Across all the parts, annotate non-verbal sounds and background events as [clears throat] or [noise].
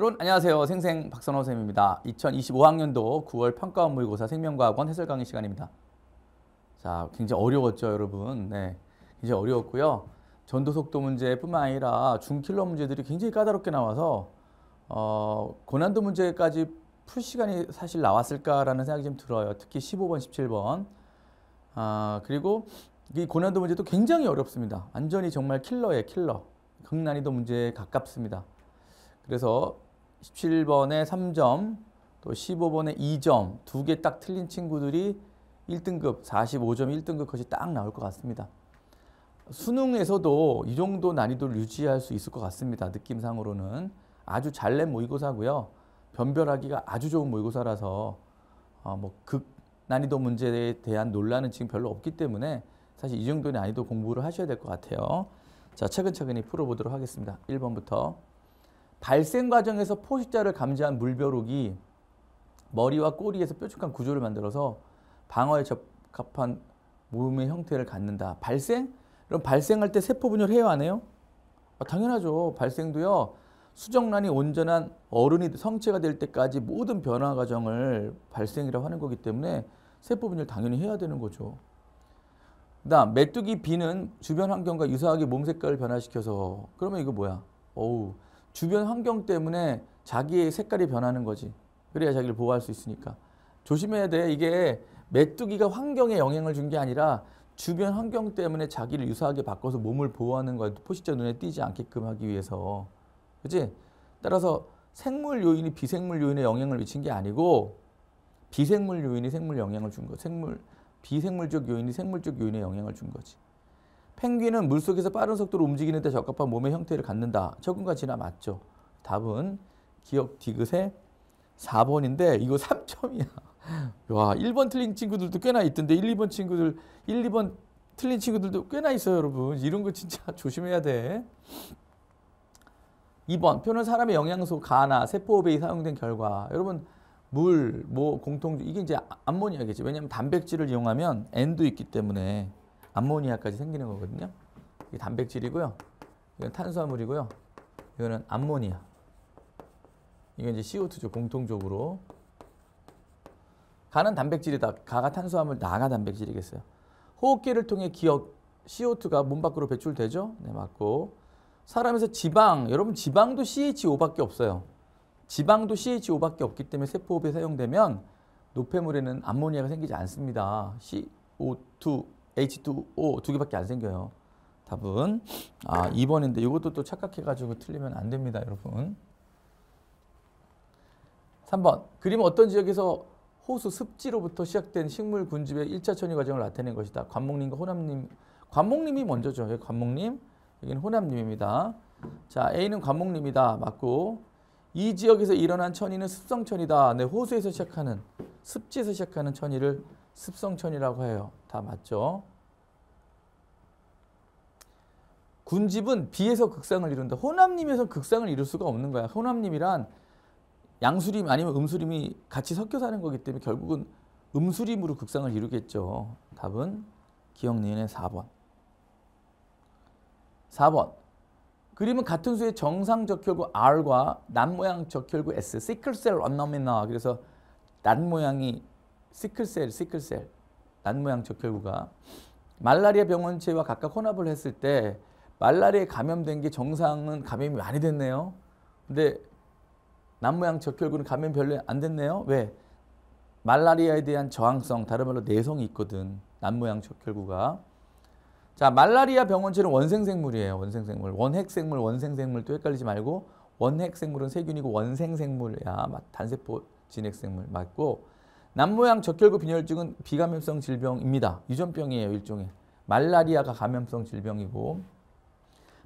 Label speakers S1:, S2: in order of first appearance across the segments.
S1: 여러분 안녕하세요. 생생 박선호 선생입니다. 2025학년도 9월 평가 원모의고사 생명과학원 해설 강의 시간입니다. 자, 굉장히 어려웠죠, 여러분. 네, 굉장히 어려웠고요. 전도 속도 문제뿐만 아니라 중킬러 문제들이 굉장히 까다롭게 나와서 어, 고난도 문제까지 풀 시간이 사실 나왔을까라는 생각이 좀 들어요. 특히 15번, 17번. 아, 그리고 이 고난도 문제도 굉장히 어렵습니다. 완전히 정말 킬러예요, 킬러. 극난이도 문제에 가깝습니다. 그래서 17번에 3점, 또 15번에 2점 두 개 딱 틀린 친구들이 1등급 45점 1등급 컷이 딱 나올 것 같습니다. 수능에서도 이 정도 난이도를 유지할 수 있을 것 같습니다. 느낌상으로는 아주 잘 낸 모의고사고요. 변별하기가 아주 좋은 모의고사라서 어 뭐극 난이도 문제에 대한 논란은 지금 별로 없기 때문에 사실 이 정도 의 난이도 공부를 하셔야 될 것 같아요. 자, 차근차근히 풀어보도록 하겠습니다. 1번부터 발생 과정에서 포식자를 감지한 물벼룩이 머리와 꼬리에서 뾰족한 구조를 만들어서 방어에 적합한 몸의 형태를 갖는다. 발생? 그럼 발생할 때 세포 분열 해야 하네요? 아, 당연하죠. 발생도요. 수정란이 온전한 어른이 성체가 될 때까지 모든 변화 과정을 발생이라고 하는 거기 때문에 세포 분열 당연히 해야 되는 거죠. 그다음 메뚜기 비는 주변 환경과 유사하게 몸 색깔을 변화시켜서 그러면 이거 뭐야? 어우 주변 환경 때문에 자기의 색깔이 변하는 거지. 그래야 자기를 보호할 수 있으니까. 조심해야 돼. 이게 메뚜기가 환경에 영향을 준 게 아니라 주변 환경 때문에 자기를 유사하게 바꿔서 몸을 보호하는 거야. 포식자 눈에 띄지 않게끔 하기 위해서. 그지 따라서 생물 요인이 비생물 요인에 영향을 미친 게 아니고 비생물 요인이 생물 영향을 준 거. 생물 비생물적 요인이 생물적 요인에 영향을 준 거지. 펭귄은 물속에서 빠른 속도로 움직이는 데 적합한 몸의 형태를 갖는다. 적응과 진화 맞죠? 답은 기억 디귿의 4번인데 이거 3점이야. [laughs] 와, 1번 틀린 친구들도 꽤나 있던데 1, 2번 친구들 1, 2번 틀린 친구들도 꽤나 있어요, 여러분. 이런 거 진짜 [laughs] 조심해야 돼. 2번 표는 사람의 영양소 가나 세포호흡에 사용된 결과. 여러분 물, 뭐 공통 이게 이제 암모니아겠지. 왜냐하면 단백질을 이용하면 N도 있기 때문에 암모니아까지 생기는 거거든요. 이게 단백질이고요. 이건 탄수화물이고요. 이거는 암모니아. 이건 이제 CO2죠. 공통적으로. 가는 단백질이다. 가가 탄수화물, 나가 단백질이겠어요. 호흡기를 통해 기억, CO2가 몸 밖으로 배출되죠. 네, 맞고. 사람에서 지방, 여러분 지방도 CH5밖에 없어요. 지방도 CH5밖에 없기 때문에 세포호흡에 사용되면 노폐물에는 암모니아가 생기지 않습니다. CO2 H2O 두 개밖에 안 생겨요. 답은 아 2번인데 이것도 또 착각해가지고 틀리면 안 됩니다, 여러분. 3번 그림은 어떤 지역에서 호수 습지로부터 시작된 식물 군집의 1차 천위 과정을 나타낸 것이다. 관목님과 호남님, 관목님이 먼저죠. 여기 관목님, 여기는 호남님입니다. 자, A는 관목님이다. 맞고 이 지역에서 일어난 천위는 습성천이다. 네, 호수에서 시작하는 습지에서 시작하는 천위를 습성천이라고 해요. 다 맞죠? 군집은 비에서 극상을 이룬다. 호남님에서 극상을 이룰 수가 없는 거야. 호남님이란 양수림 아니면 음수림이 같이 섞여 사는 거기 때문에 결국은 음수림으로 극상을 이루겠죠. 답은 기억니은의 4번. 4번. 그림은 같은 수의 정상 적혈구 R과 난모양 적혈구 S, 시클셀 언너미나 그래서 난모양이 시클셀, 시클셀, 난모양 적혈구가 말라리아 병원체와 각각 혼합을 했을 때 말라리에 아 감염된 게 정상은 감염이 많이 됐네요. 근데 남모양 적혈구는 감염 별로 안 됐네요. 왜? 말라리아에 대한 저항성, 다른 말로 내성이 있거든. 남모양 적혈구가. 자, 말라리아 병원체는 원생생물이에요. 원생생물. 원핵생물, 원생생물 도 헷갈리지 말고 원핵생물은 세균이고 원생생물이야. 단세포 진핵생물 맞고 남모양 적혈구 빈혈증은 비감염성 질병입니다. 유전병이에요, 일종의. 말라리아가 감염성 질병이고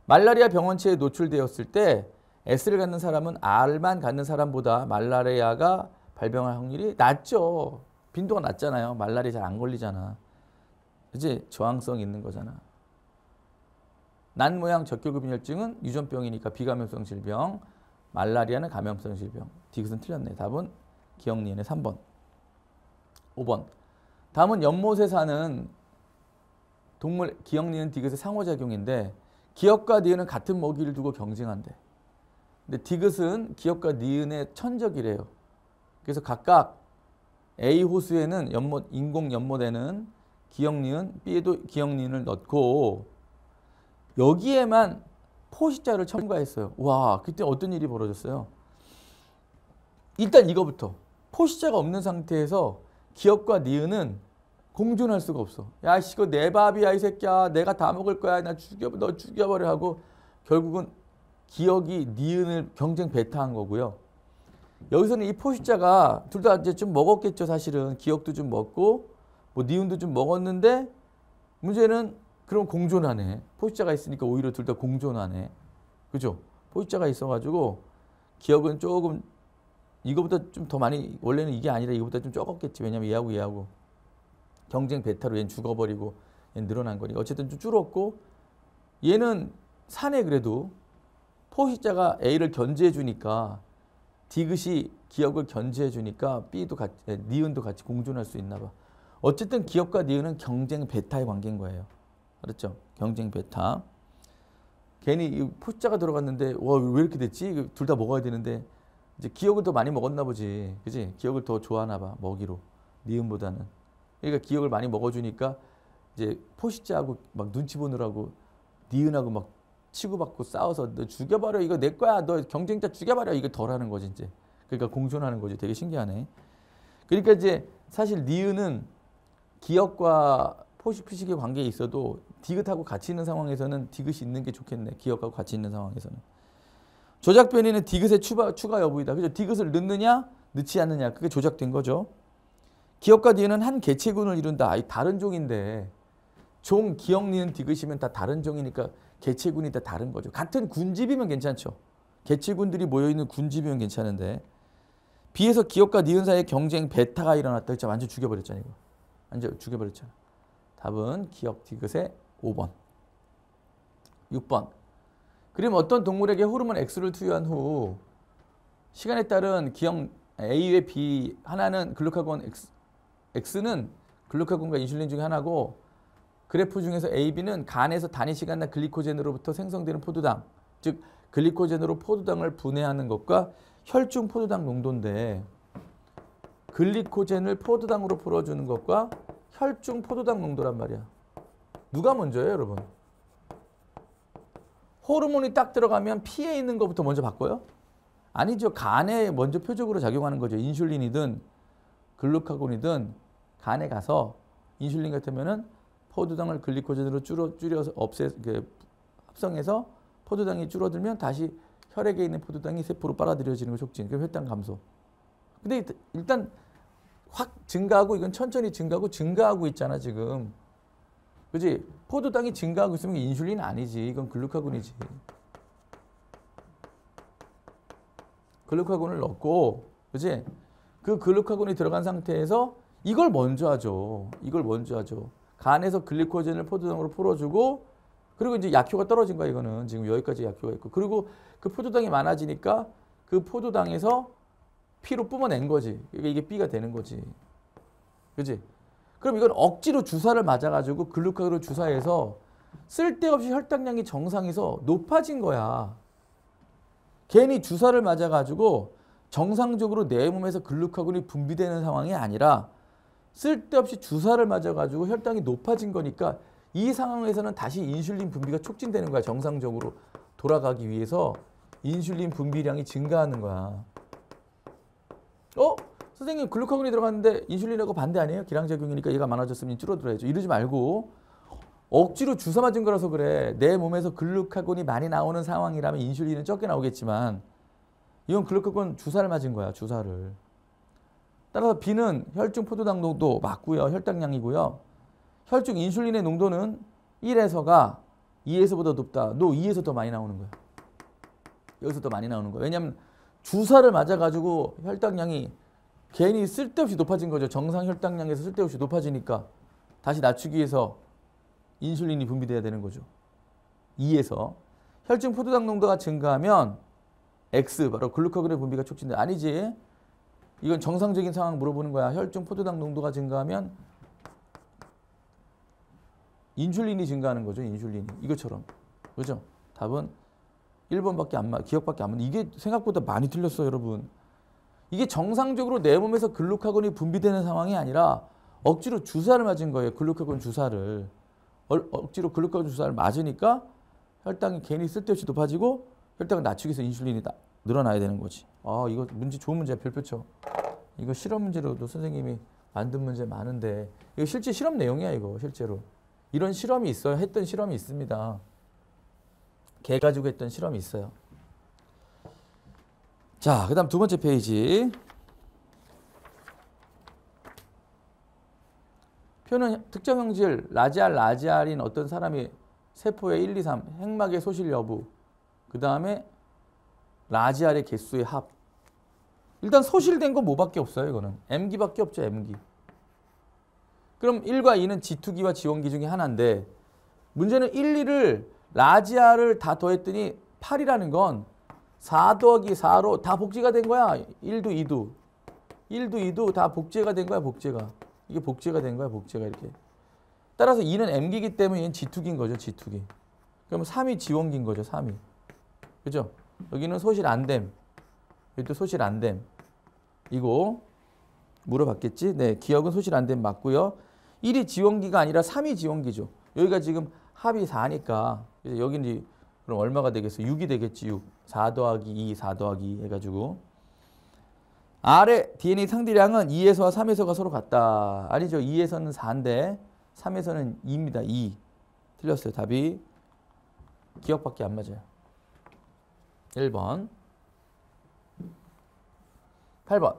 S1: 말라리아 병원체에 노출되었을 때 S를 갖는 사람은 R만 갖는 사람보다 말라리아가 발병할 확률이 낮죠. 빈도가 낮잖아요. 말라리아 잘 안 걸리잖아. 그지 저항성 있는 거잖아. 난 모양 적결구빈혈증은 유전병이니까 비감염성 질병, 말라리아는 감염성 질병. 디귿은 틀렸네. 답은 기억니엔의 3번. 5번. 다음은 연못에 사는 동물 기억니엔 디귿의 상호작용인데 기업과 니은은 같은 먹이를 두고 경쟁한대. 근데 디귿은 기업과 니은의 천적이래요. 그래서 각각 A 호수에는 연못, 인공 연못에는 기역 니은, B에도 기역 니은을 넣고 여기에만 포식자를 첨가했어요. 와, 그때 어떤 일이 벌어졌어요? 일단 이거부터 포식자가 없는 상태에서 기업과 니은은 공존할 수가 없어. 야, 씨, 이거 내 밥이야, 이 새끼야. 내가 다 먹을 거야. 나 죽여, 너 죽여버려 하고 결국은 기억이 니은을 경쟁 배타한 거고요. 여기서는 이 포식자가 둘 다 이제 좀 먹었겠죠, 사실은. 기억도 좀 먹고, 뭐 니은도 좀 먹었는데 문제는 그럼 공존하네. 포식자가 있으니까 오히려 둘 다 공존하네. 그죠? 포식자가 있어가지고 기억은 조금 이거보다 좀 더 많이 원래는 이게 아니라 이거보다 좀 적었겠지. 왜냐면 얘하고 얘하고 경쟁 베타로 얘는 죽어버리고 얘는 늘어난 거니까 어쨌든 좀 줄었고 얘는 산에 그래도 포식자가 A를 견제해 주니까 디귿이 기억을 견제해 주니까 B도 같이, 예, 니은도 같이 공존할 수 있나 봐. 어쨌든 기억과 니은은 경쟁 베타의 관계인 거예요. 그렇죠 경쟁 베타. 괜히 포식자가 들어갔는데 와 왜 이렇게 됐지? 둘 다 먹어야 되는데 이제 기억을 더 많이 먹었나 보지. 그지? 기억을 더 좋아하나 봐. 먹이로. 니은보다는. 그러니까 기억을 많이 먹어주니까 이제 포식자하고막 눈치 보느라고 니은하고 막 치고받고 싸워서 너 죽여버려 이거 내 거야 너 경쟁자 죽여버려 이거 덜하는 거지 이제 그러니까 공존하는 거지 되게 신기하네 그러니까 이제 사실 니은은 기억과 포식피식의 관계에 있어도 디귿하고 같이 있는 상황에서는 디귿이 있는 게 좋겠네 기억하고 같이 있는 상황에서는 조작 변이는 디귿의 추가, 추가 여부이다 그죠 디귿을 넣느냐 넣지 않느냐 그게 조작된 거죠 기업과 니은 한 개체군을 이룬다. 이 다른 종인데 종, 기역, 니은, 디귿이면 다 다른 종이니까 개체군이 다 다른 거죠. 같은 군집이면 괜찮죠. 개체군들이 모여있는 군집이면 괜찮은데 비에서 기업과 니은 사이의 경쟁 베타가 일어났다. 진짜 완전 죽여버렸잖아 이거. 완전 죽여버렸잖아. 답은 기역, 디귿의 5번. 6번. 그럼 어떤 동물에게 호르몬 X를 투여한 후 시간에 따른 기억 A의 B 하나는 글루카곤 X, X는 글루카곤과 인슐린 중에 하나고 그래프 중에서 AB는 간에서 단위 시간당 글리코젠으로부터 생성되는 포도당, 즉 글리코젠으로 포도당을 분해하는 것과 혈중 포도당 농도인데 글리코젠을 포도당으로 풀어주는 것과 혈중 포도당 농도란 말이야. 누가 먼저예요, 여러분? 호르몬이 딱 들어가면 피에 있는 것부터 먼저 바꿔요? 아니죠. 간에 먼저 표적으로 작용하는 거죠. 인슐린이든 글루카곤이든 간에 가서 인슐린 같으면은 포도당을 글리코젠으로 줄여, 줄여서 없애 그 합성해서 포도당이 줄어들면 다시 혈액에 있는 포도당이 세포로 빨아들여지는 걸 촉진. 그럼 혈당 감소. 근데 일단 확 증가하고 이건 천천히 증가하고 증가하고 있잖아 지금. 그지? 포도당이 증가하고 있으면 인슐린 아니지. 이건 글루카곤이지. 글루카곤을 넣고, 그지? 그 글루카곤이 들어간 상태에서 이걸 먼저 하죠. 이걸 먼저 하죠. 간에서 글리코젠을 포도당으로 풀어주고 그리고 이제 약효가 떨어진 거야 이거는 지금 여기까지 약효가 있고 그리고 그 포도당이 많아지니까 그 포도당에서 피로 뿜어낸 거지. 그러니까 이게 B가 되는 거지. 그지? 그럼 이건 억지로 주사를 맞아가지고 글루카그를 주사해서 쓸데없이 혈당량이 정상에서 높아진 거야. 괜히 주사를 맞아가지고 정상적으로 내 몸에서 글루카겐이 분비되는 상황이 아니라 쓸데없이 주사를 맞아가지고 혈당이 높아진 거니까 이 상황에서는 다시 인슐린 분비가 촉진되는 거야. 정상적으로 돌아가기 위해서 인슐린 분비량이 증가하는 거야. 어? 선생님 글루카곤이 들어갔는데 인슐린하고 반대 아니에요? 기량작용이니까 얘가 많아졌으면 줄어들어야죠. 이러지 말고 억지로 주사 맞은 거라서 그래. 내 몸에서 글루카곤이 많이 나오는 상황이라면 인슐린은 적게 나오겠지만 이건 글루카곤 주사를 맞은 거야. 주사를. 따라서 B는 혈중 포도당 농도 맞고요. 혈당량이고요. 혈중 인슐린의 농도는 1에서가 2에서보다 높다. 노 2에서 더 많이 나오는 거예요. 여기서 더 많이 나오는 거예요. 왜냐하면 주사를 맞아가지고 혈당량이 괜히 쓸데없이 높아진 거죠. 정상 혈당량에서 쓸데없이 높아지니까 다시 낮추기 위해서 인슐린이 분비돼야 되는 거죠. 2에서 혈중 포도당 농도가 증가하면 X 바로 글루카겐의 분비가 촉진돼. 아니지. 이건 정상적인 상황 물어보는 거야. 혈중 포도당 농도가 증가하면 인슐린이 증가하는 거죠. 인슐린. 이것처럼. 그죠? 답은 1번밖에 안 맞, 기억밖에 안 맞. 이게 생각보다 많이 틀렸어 여러분. 이게 정상적으로 내 몸에서 글루카곤이 분비되는 상황이 아니라 억지로 주사를 맞은 거예요. 글루카곤 주사를. 억지로 글루카곤 주사를 맞으니까 혈당이 괜히 쓸데없이 높아지고 혈당을 낮추기 위해서 인슐린이 늘어나야 되는 거지. 아 이거 문제 좋은 문제 별표 쳐. 이거 실험 문제로도 선생님이 만든 문제 많은데 이거 실제 실험 내용이야 이거 실제로. 이런 실험이 있어요. 했던 실험이 있습니다. 개 가지고 했던 실험이 있어요. 자, 그 다음 두 번째 페이지. 표는 특정 형질 라지알 라지알인 어떤 사람이 세포의 1, 2, 3 핵막의 소실 여부 그 다음에 라지알의 개수의 합. 일단 소실된 건 뭐밖에 없어요, 이거는. M기밖에 없죠, M기. 그럼 1과 2는 G2기와 G1기 중에 하나인데 문제는 1, 2를 라지알을 다 더했더니 8이라는 건4 더하기 4로 다 복제가 된 거야. 1도 2도. 1도 2도 다 복제가 된 거야, 복제가. 이게 복제가 된 거야, 복제가 이렇게. 따라서 2는 M기기 때문에 얘는 G2기인 거죠, G2기. 그럼 3이 G1기인 거죠, 3이. 그죠? 여기는 소실 안됨. 여기도 소실 안됨. 이거 물어봤겠지? 네, 기억은 소실 안 됨 맞고요. 1이 지원기가 아니라 3이 지원기죠. 여기가 지금 합이 4니까 이제 여기는 그럼 얼마가 되겠어? 6이 되겠지, 6. 4 더하기 2, 4 더하기 2 해가지고 아래 DNA 상대량은 2에서와 3에서가 서로 같다. 아니죠. 2에서는 4인데 3에서는 2입니다. 2. 틀렸어요. 답이 기억밖에 안 맞아요. 1번 8번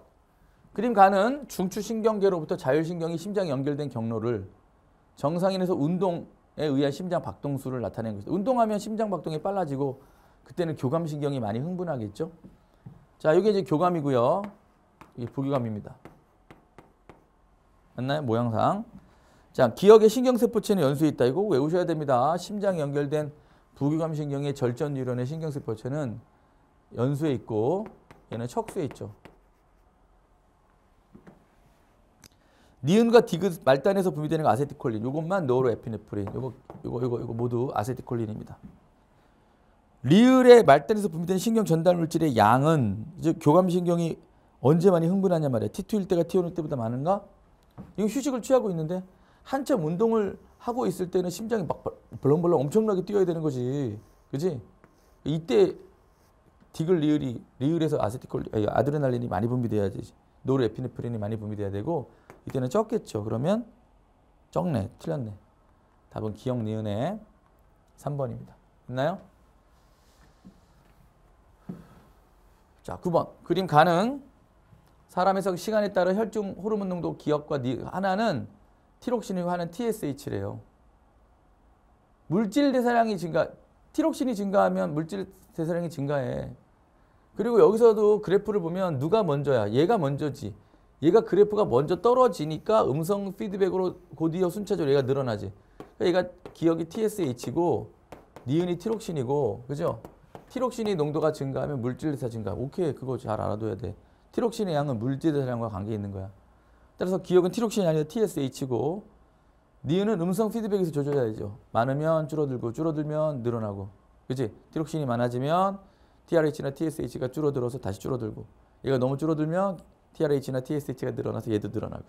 S1: 그림 가는 중추신경계로부터 자율신경이 심장 연결된 경로를 정상인에서 운동에 의한 심장 박동수를 나타낸 것이다. 운동하면 심장 박동이 빨라지고 그때는 교감신경이 많이 흥분하겠죠. 자, 이게 이제 교감이고요. 이게 부교감입니다. 맞나요? 모양상. 자, 기억의 신경세포체는 연수에 있다. 이거 외우셔야 됩니다. 심장 연결된 부교감신경의 절전뉴런의 신경세포체는 연수에 있고 얘는 척수에 있죠. 니은과 디귿 말단에서 분비되는 아세티콜린. 이것만 노로에피네프린. 요거 요거 요거 요거 모두 아세티콜린입니다. 리을의 말단에서 분비되는 신경 전달 물질의 양은 이 교감신경이 언제 많이 흥분하냐 말이야. T2일 때가 T1일 때보다 많은가? 이거 휴식을 취하고 있는데 한참 운동을 하고 있을 때는 심장이 막 벌렁벌렁 엄청나게 뛰어야 되는 거지. 그지? 이때 디글 리을이 리을에서 아세티콜 아, 아드레날린이 많이 분비돼야지. 노르에피네프린이 많이 분비돼야 되고 이때는 적겠죠. 그러면 적네. 틀렸네. 답은 기억 니은의 3번입니다. 됐나요? 자, 9번. 그림 가능. 사람에서 시간에 따라 혈중 호르몬 농도 기억과 니, 하나는 티록신이하는 TSH래요. 물질 대사량이 증가, 티록신이 증가하면 물질 대사량이 증가해. 그리고 여기서도 그래프를 보면 누가 먼저야? 얘가 먼저지. 얘가 그래프가 먼저 떨어지니까 음성 피드백으로 곧이어 순차적으로 얘가 늘어나지. 그러니까 얘가 기억이 TSH고 니은이 티록신이고 그죠? 티록신이 농도가 증가하면 물질 대사 증가. 오케이 그거 잘 알아둬야 돼. 티록신의 양은 물질 대사량과 관계 있는 거야. 따라서 기억은 티록신이 아니라 TSH고 니은은 음성 피드백에서 조절해야죠. 많으면 줄어들고 줄어들면 늘어나고 그치 티록신이 많아지면 TRH나 TSH가 줄어들어서 다시 줄어들고 얘가 너무 줄어들면 TRH나 TSH가 늘어나서 얘도 늘어나고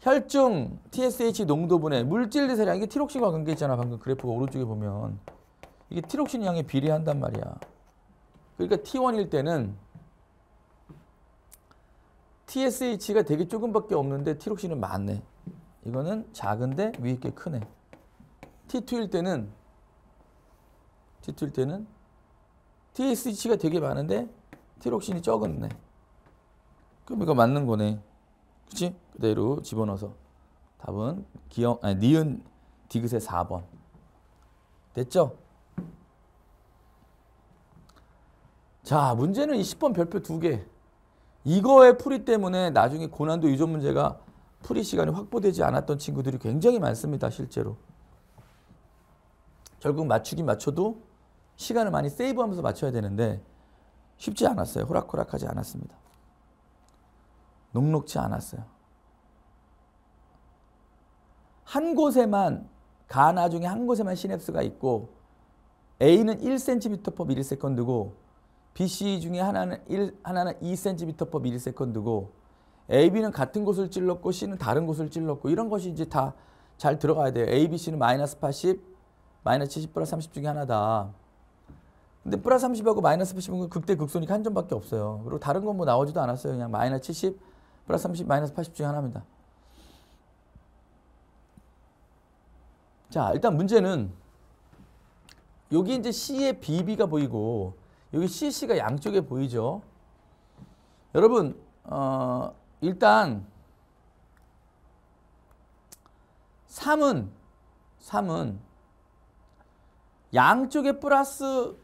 S1: 혈중 TSH 농도분의 물질 대사량 이게 티록신과 관계 있잖아 방금 그래프가 오른쪽에 보면 이게 티록신 양에 비례한단 말이야 그러니까 T1일 때는 TSH가 되게 조금밖에 없는데 티록신은 많네. 이거는 작은데 위에 게 크네. T2일 때는 T2일 때는 TSH가 되게 많은데 티록신이 적었네. 그럼 이거 맞는 거네. 그치? 그대로 집어넣어서 답은 기억 아니 니은 디귿의 4번. 됐죠? 자, 문제는 2 0번 별표 2개. 이거의 풀이 때문에 나중에 고난도 유전 문제가 풀이 시간이 확보되지 않았던 친구들이 굉장히 많습니다. 실제로. 결국 맞추긴 맞춰도 시간을 많이 세이브하면서 맞춰야 되는데 쉽지 않았어요. 호락호락하지 않았습니다. 녹록지 않았어요. 한 곳에만 가나 중에 한 곳에만 시냅스가 있고 A는 1cm per 1세컨드고 BC 중에 하나는 1, 하나는 2cm per 밀리세컨드고 AB는 같은 곳을 찔렀고 C는 다른 곳을 찔렀고 이런 것이 이제 다 잘 들어가야 돼요. ABC는 마이너스 80, 마이너스 70, 플러스 30 중에 하나다. 근데 플러스 30하고 마이너스 80은 극대 극소니까 한 점밖에 없어요. 그리고 다른 건 뭐 나오지도 않았어요. 그냥 마이너스 70, 플러스 30, 마이너스 80 중에 하나입니다. 자, 일단 문제는 여기 이제 C의 BB가 보이고 여기 CC가 양쪽에 보이죠. 여러분 어, 일단 3은 3은 양쪽에 플러스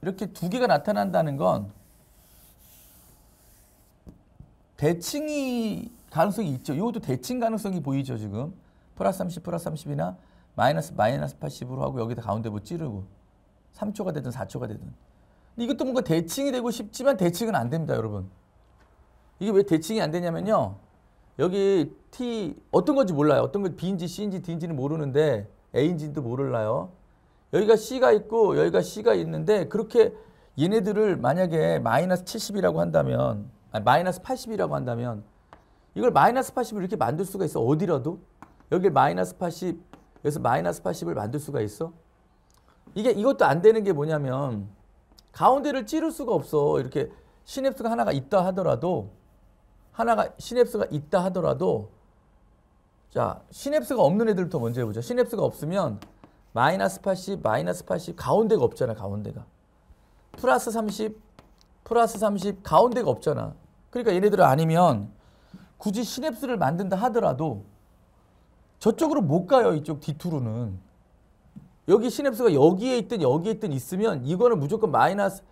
S1: 이렇게 두 개가 나타난다는 건 대칭이 가능성이 있죠. 이것도 대칭 가능성이 보이죠, 지금. 플러스 30, 플러스 30이나 마이너스 마이너스 80으로 하고 여기다 가운데 뭐 찌르고 3초가 되든 4초가 되든. 이것도 뭔가 대칭이 되고 싶지만 대칭은 안 됩니다, 여러분. 이게 왜 대칭이 안 되냐면요. 여기 T 어떤 건지 몰라요. 어떤 건 B인지 C인지 D인지는 모르는데 A인지도 몰라요. 여기가 C가 있고 여기가 C가 있는데 그렇게 얘네들을 만약에 마이너스 70이라고 한다면 아니, 마이너스 80이라고 한다면 이걸 마이너스 80을 이렇게 만들 수가 있어. 어디라도. 여기 마이너스 80, 여기서 마이너스 80을 만들 수가 있어. 이게 이것도 안 되는 게 뭐냐면 가운데를 찌를 수가 없어. 이렇게 시냅스가 하나가 있다 하더라도 하나가 시냅스가 있다 하더라도 자 시냅스가 없는 애들부터 먼저 해보죠. 시냅스가 없으면 마이너스 80, 마이너스 80 가운데가 없잖아 가운데가 플러스 30, 플러스 30 가운데가 없잖아. 그러니까 얘네들은 아니면 굳이 시냅스를 만든다 하더라도 저쪽으로 못 가요 이쪽 뒤2로는 여기 시냅스가 여기에 있든 여기에 있든 있으면 이거는 무조건 마이너스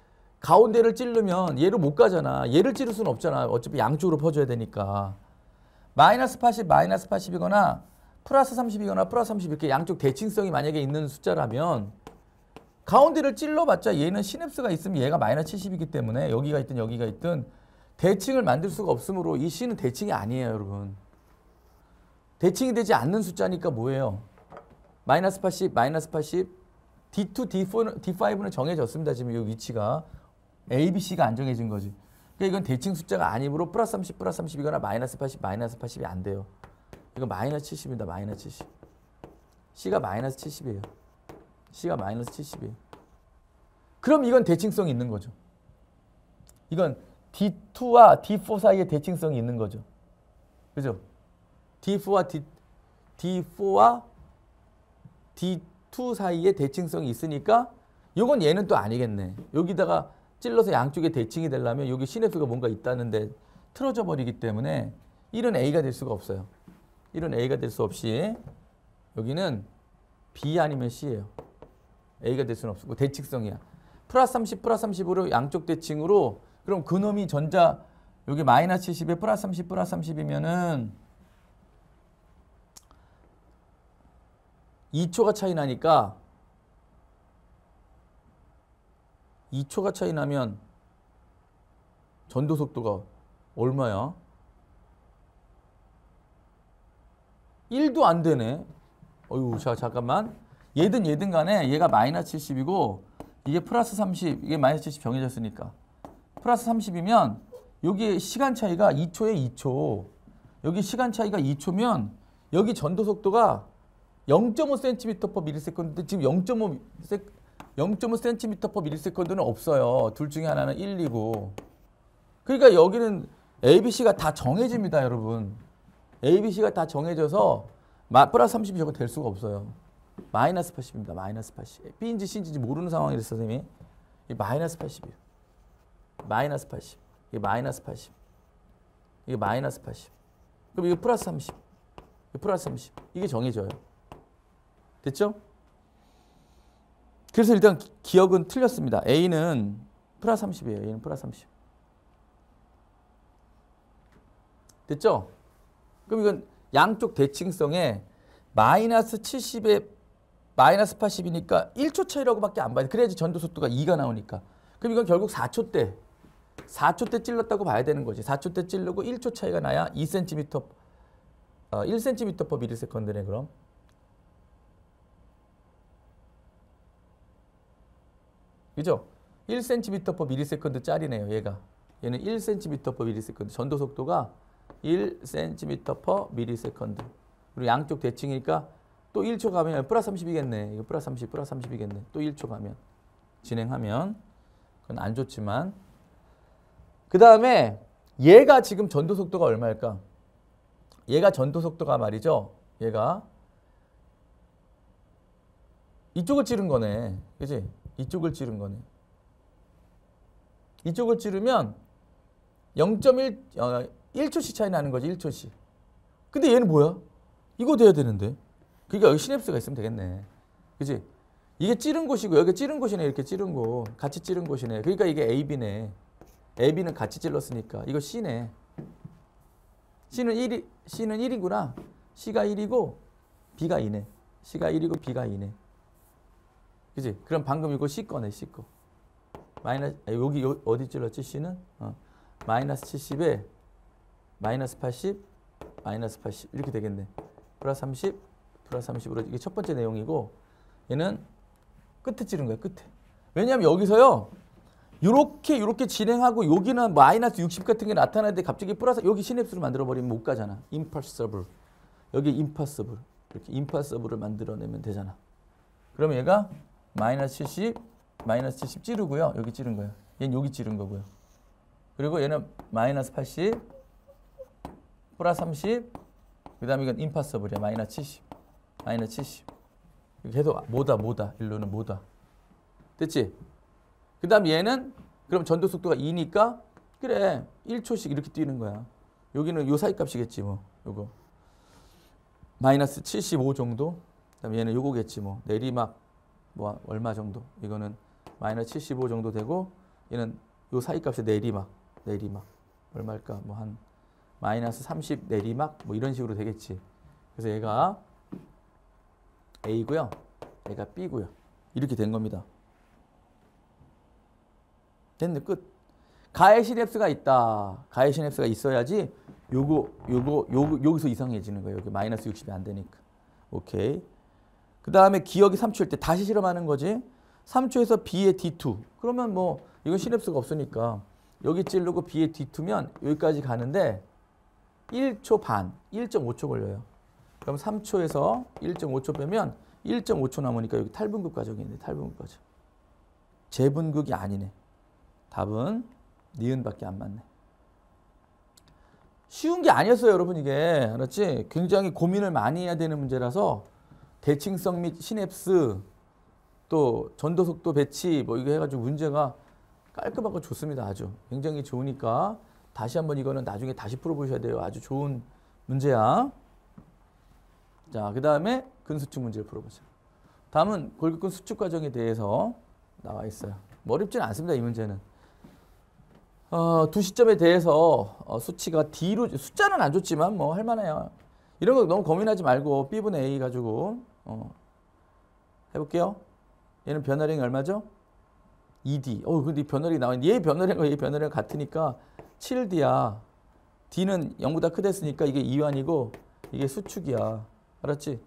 S1: 가운데를 찌르면 얘를 못 가잖아. 얘를 찌를 수는 없잖아. 어차피 양쪽으로 퍼줘야 되니까. 마이너스 80, 마이너스 80이거나 플러스 30이거나 플러스 30 이렇게 양쪽 대칭성이 만약에 있는 숫자라면 가운데를 찔러봤자 얘는 시냅스가 있으면 얘가 마이너스 70이기 때문에 여기가 있든 여기가 있든 대칭을 만들 수가 없으므로 이 C는 대칭이 아니에요 여러분. 대칭이 되지 않는 숫자니까 뭐예요? 마이너스 80, 마이너스 80, D2, D4, D5는 정해졌습니다. 지금 이 위치가. A, B, C가 안 정해진 거지. 그러니까 이건 대칭 숫자가 아니므로 플러스 30, 플러스 30이거나 마이너스 80, 마이너스 80이 안 돼요. 이거 마이너스 70입니다. 마이너스 70. C가 마이너스 70이에요. C가 마이너스 70이에요. 그럼 이건 대칭성이 있는 거죠. 이건 D2와 D4 사이에 대칭성이 있는 거죠. 그죠? D4와 D, D4와 D2 사이에 대칭성이 있으니까 이건 얘는 또 아니겠네. 여기다가 찔러서 양쪽에 대칭이 되려면 여기 시냅스가 뭔가 있다는데 틀어져 버리기 때문에 1은 A가 될 수가 없어요. 1은 A가 될 수 없이 여기는 B 아니면 C예요. A가 될 수는 없고 대칭성이야. 플러스 30, 플러스 30으로 양쪽 대칭으로 그럼 그놈이 전자 여기 마이너스 70에 플러스 30, 플러스 30이면은 2초가 차이 나니까 2초가 차이 나면 전도 속도가 얼마야? 1도 안 되네. 어휴, 자, 잠깐만. 얘든 얘든 간에 얘가 마이너스 70이고 이게 플러스 30, 이게 마이너스 70 정해졌으니까. 플러스 30이면 여기 시간 차이가 2초에 2초. 여기 시간 차이가 2초면 여기 전도 속도가 0.5cm per 밀리세컨드 지금 0.5 0.5cm per 밀리세컨드는 없어요. 둘 중에 하나는 1이고. 그러니까 여기는 ABC가 다 정해집니다, 여러분. ABC가 다 정해져서 마, 플러스 30이 저거 될 수가 없어요. 마이너스 80입니다. 마이너스 80. B인지 C인지 모르는 상황이래요, 선생님이. 이 마이너스 80이에요. 마이너스 80. 이게 마이너스 80. 이게 마이너스 80. 그럼 이게 플러스 30. 이게 플러스 30. 이게 정해져요. 됐죠? 그래서 일단 기억은 틀렸습니다. A는 플라 30이에요. A는 플라 30. 됐죠? 그럼 이건 양쪽 대칭성에 마이너스 70에 마이너스 80이니까 1초 차이라고밖에 안 봐요. 그래야지 전도속도가 2가 나오니까. 그럼 이건 결국 4초 때 4초 때 찔렀다고 봐야 되는 거지. 4초 때 찔르고 1초 차이가 나야 2cm 어, 1cm p 미리세컨드네 그럼. 그죠? 1cm p e 리세컨드 짜리네요, 얘가. 얘는 1cm p e 리세컨드 전도 속도가 1cm p e 리세컨드 그리고 양쪽 대칭이니까 또 1초 가면 플러스 30이겠네. 이거 플러스 30, 플러스 30이겠네. 또 1초 가면 진행하면 그건 안 좋지만 그 다음에 얘가 지금 전도 속도가 얼마일까? 얘가 전도 속도가 말이죠. 얘가 이쪽을 찌른 거네. 그지? 이쪽을 찌른 거네. 이쪽을 찌르면 0.1 어, 1초씩 차이 나는 거지 1초씩. 근데 얘는 뭐야? 이거 돼야 되는데. 그러니까 여기 시냅스가 있으면 되겠네. 그지? 이게 찌른 곳이고 여기 찌른 곳이네 이렇게 찌른 곳 같이 찌른 곳이네. 그러니까 이게 AB네. AB는 같이 찔렀으니까 이거 C네. C는 1이 C는 1이구나. C가 1이고 B가 2네. C가 1이고 B가 2네. 그지? 그럼 방금 이거 C 꺼네 C 꺼. 마이너스, 아, 여기, 여 어디 찔렀지, C는? 어. 마이너스 70에 마이너스 80, 마이너스 80 이렇게 되겠네. 플러스 30, 플러스 30으로 이게 첫 번째 내용이고 얘는 끝에 찌른 거야, 끝에. 왜냐하면 여기서요. 이렇게 이렇게 진행하고 여기는 마이너스 60 같은 게 나타나는데 갑자기 플러스 여기 시냅스를 만들어 버리면 못 가잖아. 임퍼서블. 여기 임퍼서블. 이렇게 임퍼서블을 만들어내면 되잖아. 그럼 얘가 마이너스 70, 마이너스 70 찌르고요. 여기 찌른 거예요. 얘는 여기 찌른 거고요. 그리고 얘는 마이너스 80, 플러스 30, 그 다음에 이건 임파서블이야. 마이너스 70, 마이너스 70. 이렇 뭐다, 뭐다. 일로는 뭐다. 됐지? 그 다음 얘는 그럼 전도 속도가 2니까 그래 1초씩 이렇게 뛰는 거야. 여기는 요 사이 값이겠지 뭐. 요거. 마이너스 75 정도? 그다음 얘는 요거겠지 뭐. 내리막 뭐 얼마 정도 이거는 마이너스 75 정도 되고 얘는 요 사이 값이 내리막 내리막 얼마일까 뭐 한 마이너스 30 내리막 뭐 이런 식으로 되겠지 그래서 얘가 A고요 얘가 B고요 이렇게 된 겁니다 됐는끝 가해 시냅스가 있다 가해 시냅스가 있어야지 요거 요거 요 여기서 이상해지는 거예요 여기 마이너스 60이 안 되니까 오케이 그 다음에 기억이 3초일 때 다시 실험하는 거지. 3초에서 B의 D2. 그러면 뭐 이건 시냅스가 없으니까 여기 찌르고 B의 D2면 여기까지 가는데 1초 반, 1.5초 걸려요. 그럼 3초에서 1.5초 빼면 1.5초 남으니까 여기 탈분극 과정이 있네. 탈분극 과정. 재분극이 아니네. 답은 니은밖에 안 맞네. 쉬운 게 아니었어요, 여러분 이게. 알았지? 굉장히 고민을 많이 해야 되는 문제라서 대칭성 및 시냅스 또 전도속도 배치 뭐 이거 해가지고 문제가 깔끔하고 좋습니다. 아주 굉장히 좋으니까 다시 한번 이거는 나중에 다시 풀어보셔야 돼요. 아주 좋은 문제야. 자, 그 다음에 근수축 문제를 풀어보세요 다음은 골격근 수축 과정에 대해서 나와 있어요. 뭐 어렵진 않습니다. 이 문제는. 어, 두 시점에 대해서 어, 수치가 D로, 숫자는 안 좋지만 뭐 할만해요. 이런 거 너무 고민하지 말고 B분의 A 가지고 어. 해볼게요. 얘는 변화량이 얼마죠? 2D. 어, 그 근데 변화량이 나와. 얘 변화량과 얘 변화량 같으니까 7D야. D는 0보다 크댔으니까 이게 2완이고 이게 수축이야. 알았지?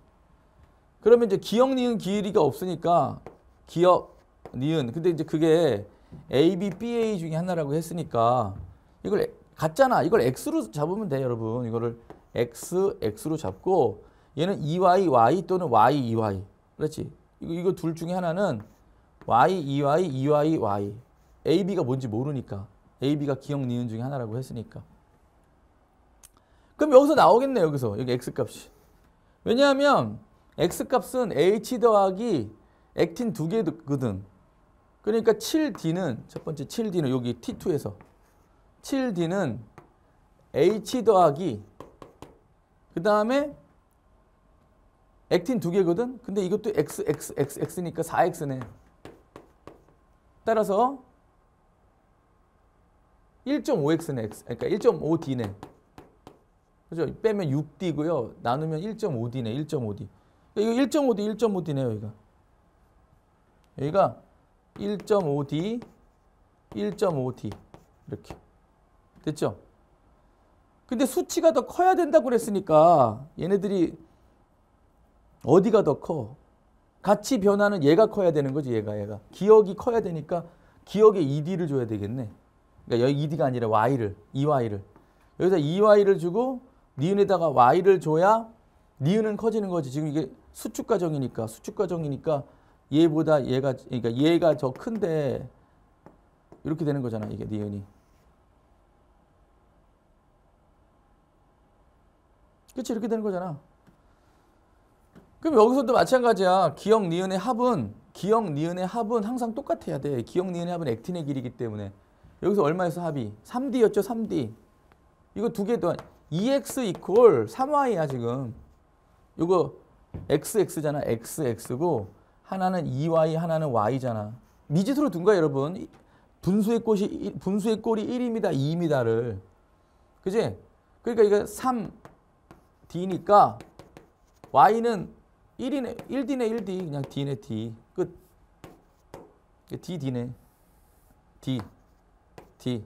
S1: 그러면 이제 기억, 니은, 기울이가 없으니까 기억, 니은. 근데 이제 그게 A, B, BA 중에 하나라고 했으니까 이걸 같잖아. 이걸 X로 잡으면 돼, 여러분. 이거를 X, X로 잡고 얘는 EYY 또는 YEY. 그렇지? 이거, 이거 둘 중에 하나는 YEY, EYY. AB가 뭔지 모르니까. AB가 기억 니은 중에 하나라고 했으니까. 그럼 여기서 나오겠네 여기서. 여기 X값이. 왜냐하면 X값은 H 더하기 액틴 두 개거든. 그러니까 7D는 첫 번째 7D는 여기 T2에서 7D는 H 더하기 그 다음에 액틴 두 개거든? 근데 이것도 X, X, X, X니까 4X네. 따라서 1.5X네. 그러니까 1.5D네. 그죠? 빼면 6D고요. 나누면 1.5D네. 1.5D. 그러니까 이거 1.5D, 1.5D네요. 여기가. 여기가 1.5D, 1.5D. 이렇게. 됐죠? 근데 수치가 더 커야 된다고 그랬으니까 얘네들이 어디가 더 커? 같이 변하는 얘가 커야 되는 거지 얘가 얘가. 기억이 커야 되니까 기억에 ED를 줘야 되겠네. 그러니까 여기 ED가 아니라 Y를, EY를. 여기서 EY를 주고 니은에다가 Y를 줘야 니은은 커지는 거지. 지금 이게 수축 과정이니까 수축 과정이니까 얘보다 얘가 그러니까 얘가 더 큰데 이렇게 되는 거잖아 이게 니은이. 그렇지 이렇게 되는 거잖아. 그럼 여기서도 마찬가지야. 기억, 니은의 합은 기억, 니은의 합은 항상 똑같아야 돼. 기억, 니은의 합은 액틴의 길이기 때문에. 여기서 얼마에서 합이? 3D였죠, 3D. 이거 두 개도 2X 이퀄 3Y야, 지금. 이거 XX잖아, XX고 하나는 EY, 하나는 Y잖아. 미지수로 둔 거야, 여러분. 분수의 꼴이, 분수의 꼴이 1입니다, 2입니다를. 그지? 그러니까 이거 3D니까 Y는 1이네 1D네 1D 그냥 D네 D 끝 D D네 D D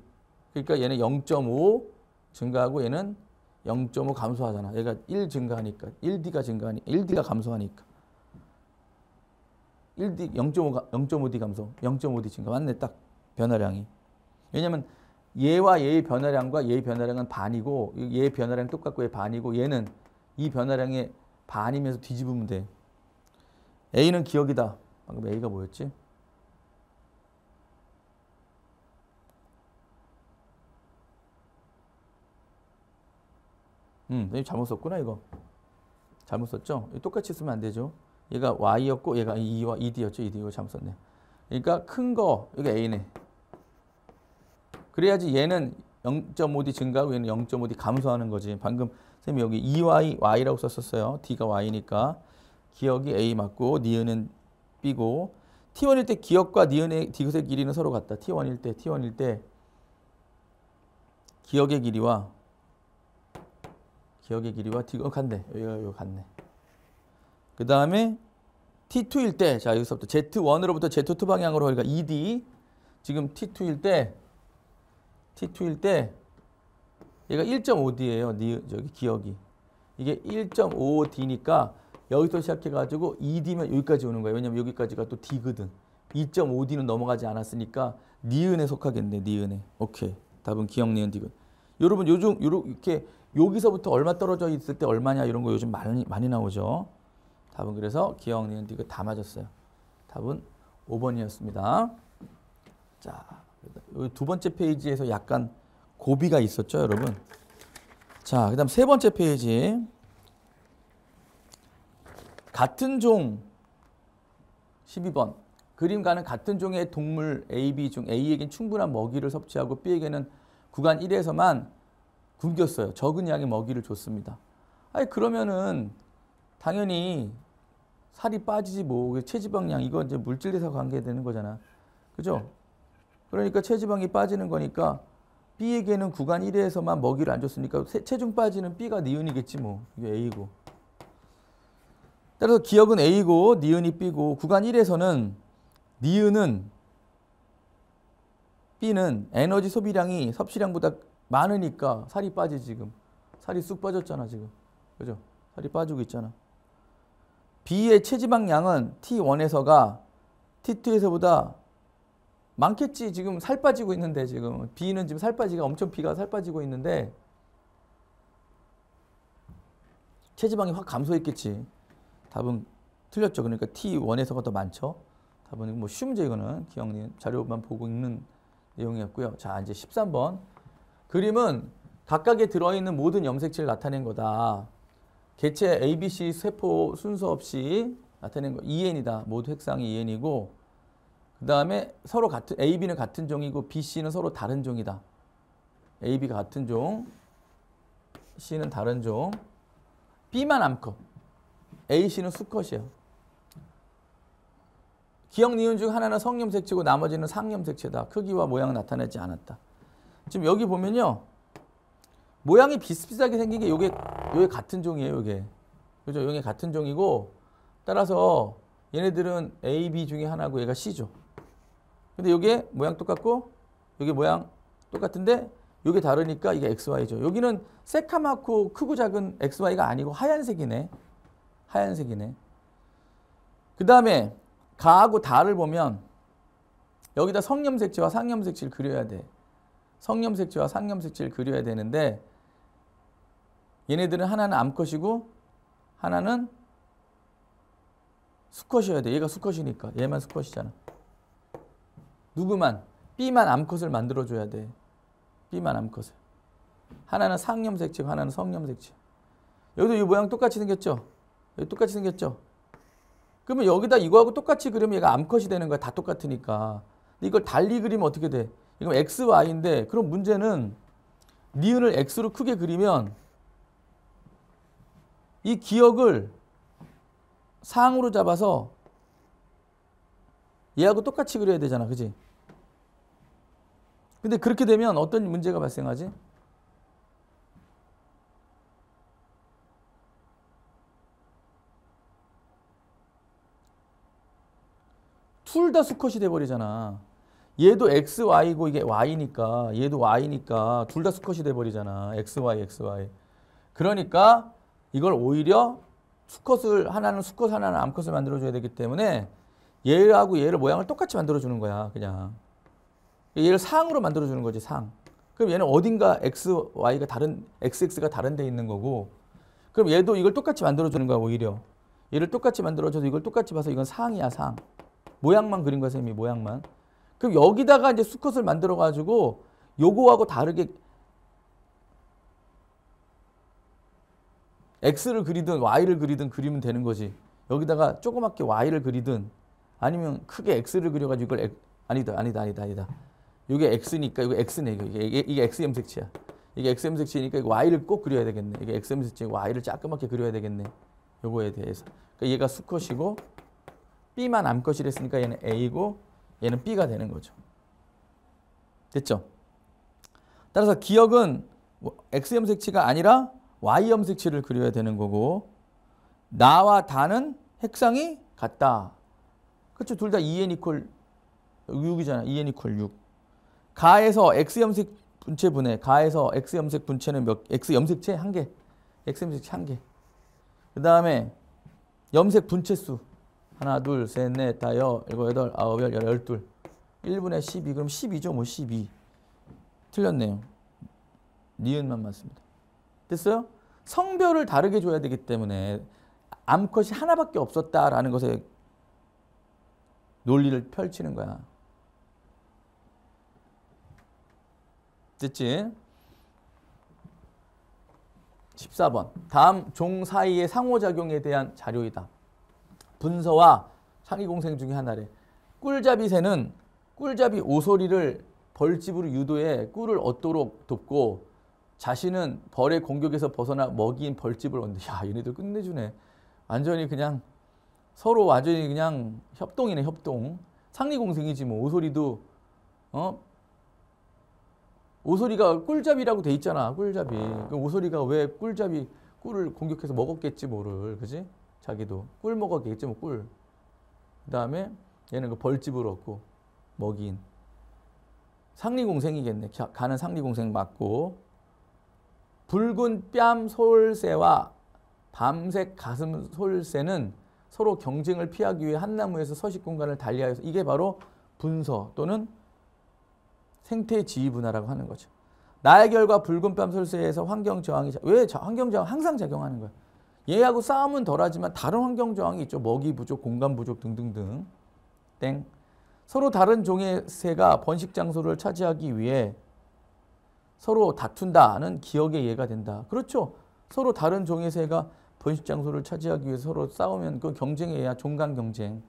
S1: 그러니까 얘는 0.5 증가하고 얘는 0.5 감소하잖아 얘가 1 증가하니까 1D가 증가하니 까 1D가 감소하니까 1D 0.5 0.5D 감소 0.5D 증가 맞네 딱 변화량이 왜냐면 얘와 얘의 변화량과 얘의 변화량은 반이고 얘의 변화량 똑같고 얘 반이고 얘는 이 변화량의 반이면서 뒤집으면 돼. A는 기억이다. 방금 A가 뭐였지? 음, 선생님 잘못 썼구나 이거. 잘못 썼죠? 똑같이 쓰면 안 되죠. 얘가 Y였고 얘가 2와 2D였죠. 2D 이거 잘못 썼네. 그러니까 큰 거, 이게 A네. 그래야지 얘는 0.5D 증가하고 얘는 0.5D 감소하는 거지. 방금 선생님 여기 EY, Y라고 썼었어요. D가 Y니까 기억이 A 맞고 니은은 B고 T1일 때 기억과 니은의 디귿의 길이는 서로 같다. T1일 때, T1일 때 기억의 길이와 기억의 길이와 디귿 어, 같네. 여기가 여기 같네. 그 다음에 T2일 때, 자 여기서부터 Z1으로부터 Z2 방향으로 그러니까 ED 지금 T2일 때 T2일 때 얘가 1.5D예요. 니, 저기 기억이. 이게 1.5D니까 여기서 시작해가지고 2D면 여기까지 오는 거예요. 왜냐면 여기까지가 또 D거든. 2.5D는 넘어가지 않았으니까 니은에 속하겠네. 니은에. 오케이. 답은 기억 니은 D근. 여러분 요즘 이렇게 여기서부터 얼마 떨어져 있을 때 얼마냐 이런 거 요즘 많이, 많이 나오죠. 답은 그래서 기억 니은 D근 다 맞았어요. 답은 5번이었습니다. 자, 두 번째 페이지에서 약간 고비가 있었죠, 여러분. 자, 그다음 세 번째 페이지. 같은 종 12번. 그림과는 같은 종의 동물 A, B 중 A에겐 충분한 먹이를 섭취하고 B에게는 구간 1에서만 굶겼어요. 적은 양의 먹이를 줬습니다. 아니 그러면은 당연히 살이 빠지지 뭐 체지방량 이건 이제 물질에서 관계되는 거잖아. 그죠? 그러니까 체지방이 빠지는 거니까 B에게는 구간 1에서만 먹이를 안 줬으니까 체중 빠지는 B가 니은이겠지 뭐. 이게 A고. 따라서 기억은 A고 니은이 B고 구간 1에서는 니은은 B는 에너지 소비량이 섭취량보다 많으니까 살이 빠지 지금. 살이 쑥 빠졌잖아 지금. 그죠? 살이 빠지고 있잖아. B의 체지방량은 T1에서가 T2에서보다 많겠지. 지금 살 빠지고 있는데 지금 B는 지금 살 빠지가 엄청 B가 살 빠지고 있는데 체지방이 확 감소했겠지. 답은 틀렸죠. 그러니까 T1에서가 더 많죠. 답은 뭐 쉬운 문제 이거는 기영님 자료만 보고 읽는 내용이었고요. 자 이제 13번 그림은 각각에 들어있는 모든 염색체를 나타낸 거다. 개체 ABC 세포 순서 없이 나타낸 거 EN이다. 모두 핵상이 EN이고 그 다음에 서로 같은 A, B는 같은 종이고 B, C는 서로 다른 종이다. A, B가 같은 종, C는 다른 종, B만 암컷, A, C는 수컷이에요. 기억 니은 중 하나는 성염색체고 나머지는 상염색체다. 크기와 모양을 나타내지 않았다. 지금 여기 보면요. 모양이 비슷비슷하게 생긴 게 요게, 요게 같은 종이에요, 요게. 그죠? 요게 같은 종이고 따라서 얘네들은 A, B 중에 하나고 얘가 C죠. 근데 이게 모양 똑같고 이게 모양 똑같은데 이게 다르니까 이게 XY죠. 여기는 새카맣고 크고 작은 XY가 아니고 하얀색이네. 하얀색이네. 그 다음에 가하고 다를 보면 여기다 성염색체와 상염색체를 그려야 돼. 성염색체와 상염색체를 그려야 되는데 얘네들은 하나는 암컷이고 하나는 수컷이어야 돼. 얘가 수컷이니까. 얘만 수컷이잖아. 누구만 B만 암컷을 만들어줘야 돼. B만 암컷을. 하나는 상염색칩, 하나는 성염색칩. 여기도 이 모양 똑같이 생겼죠? 여기 똑같이 생겼죠? 그러면 여기다 이거하고 똑같이 그리면 얘가 암컷이 되는 거야. 다 똑같으니까. 근데 이걸 달리 그리면 어떻게 돼? 이건 x, y인데 그럼 문제는 니은을 x로 크게 그리면 이 기억을 상으로 잡아서 얘하고 똑같이 그려야 되잖아. 그지? 근데 그렇게 되면 어떤 문제가 발생하지? 둘 다 수컷이 돼버리잖아. 얘도 XY고 이게 Y니까 얘도 Y니까 둘 다 수컷이 돼버리잖아. XY, XY. 그러니까 이걸 오히려 수컷을 하나는 수컷 하나는 암컷을 만들어줘야 되기 때문에 얘하고 얘를 모양을 똑같이 만들어주는 거야 그냥 얘를 상으로 만들어주는 거지 상 그럼 얘는 어딘가 x, y가 다른 xx가 다른 데 있는 거고 그럼 얘도 이걸 똑같이 만들어주는 거야 오히려 얘를 똑같이 만들어줘서 이걸 똑같이 봐서 이건 상이야 상 모양만 그린 거야 선생님이 모양만 그럼 여기다가 이제 수컷을 만들어 가지고 요거하고 다르게 x를 그리든 y를 그리든 그리면 되는 거지 여기다가 조그맣게 y를 그리든 아니면 크게 x를 그려가지고 이걸 아니다 아니다 아니다 아니다 이게 x니까 이거 x네 이거 이게, 이게 x 염색체야 이게 x 염색체니까 이거 y를 꼭 그려야 되겠네 이게 x 염색체 y를 자그맣게 그려야 되겠네 요거에 대해서 그러니까 얘가 수컷이고 b만 암컷이랬으니까 얘는 a고 얘는 b가 되는 거죠 됐죠 따라서 기억은 x 염색체가 아니라 y 염색체를 그려야 되는 거고 나와 다는 핵상이 같다 그렇죠. 둘 다 2n 이퀄 6이잖아. 2n 이퀄 6. 가에서 x 염색 분체 분해. 가에서 x 염색 분체는 몇 x 염색체 한 개. x 염색체 한 개. 그다음에 염색 분체 수. 하나, 둘, 셋, 넷, 다, 여, 일곱, 여덟, 아홉, 열, 열, 열둘. 1분의 12. 그럼 12죠. 뭐 12. 틀렸네요. 니은만 맞습니다. 됐어요? 성별을 다르게 줘야 되기 때문에 암컷이 하나밖에 없었다라는 것에 논리를 펼치는 거야. 됐지? 14번. 다음 종 사이의 상호작용에 대한 자료이다. 분서와 상위공생 중에 하나래. 꿀잡이 새는 꿀잡이 오소리를 벌집으로 유도해 꿀을 얻도록 돕고 자신은 벌의 공격에서 벗어나 먹인 벌집을 얻는다. 야, 얘네들 끝내주네. 완전히 그냥 서로 완전히 그냥 협동이네 협동. 상리공생이지 뭐 오소리도 어 오소리가 꿀잡이라고 돼 있잖아 꿀잡이. 그 오소리가 왜 꿀잡이 꿀을 공격해서 먹었겠지 뭐를 그지? 자기도 꿀 먹었겠지 뭐 꿀. 그다음에 얘는 그 벌집을 얻고 먹인. 상리공생이겠네. 가는 상리공생 맞고 붉은 뺨 솔새와 밤색 가슴 솔새는 서로 경쟁을 피하기 위해 한 나무에서 서식 공간을 달리하여서 이게 바로 분서 또는 생태 지위 분화라고 하는 거죠. 나의 결과 붉은 뺨 설세에서 환경 저항이 왜 환경 저항 항상 작용하는 거야. 얘하고 싸움은 덜하지만 다른 환경 저항이 있죠. 먹이 부족, 공간 부족 등등등. 땡. 서로 다른 종의 새가 번식 장소를 차지하기 위해 서로 다툰다는 기억의 예가 된다. 그렇죠. 서로 다른 종의 새가 번식 장소를 차지하기 위해 서로 싸우면 그 경쟁이야 종강 경쟁.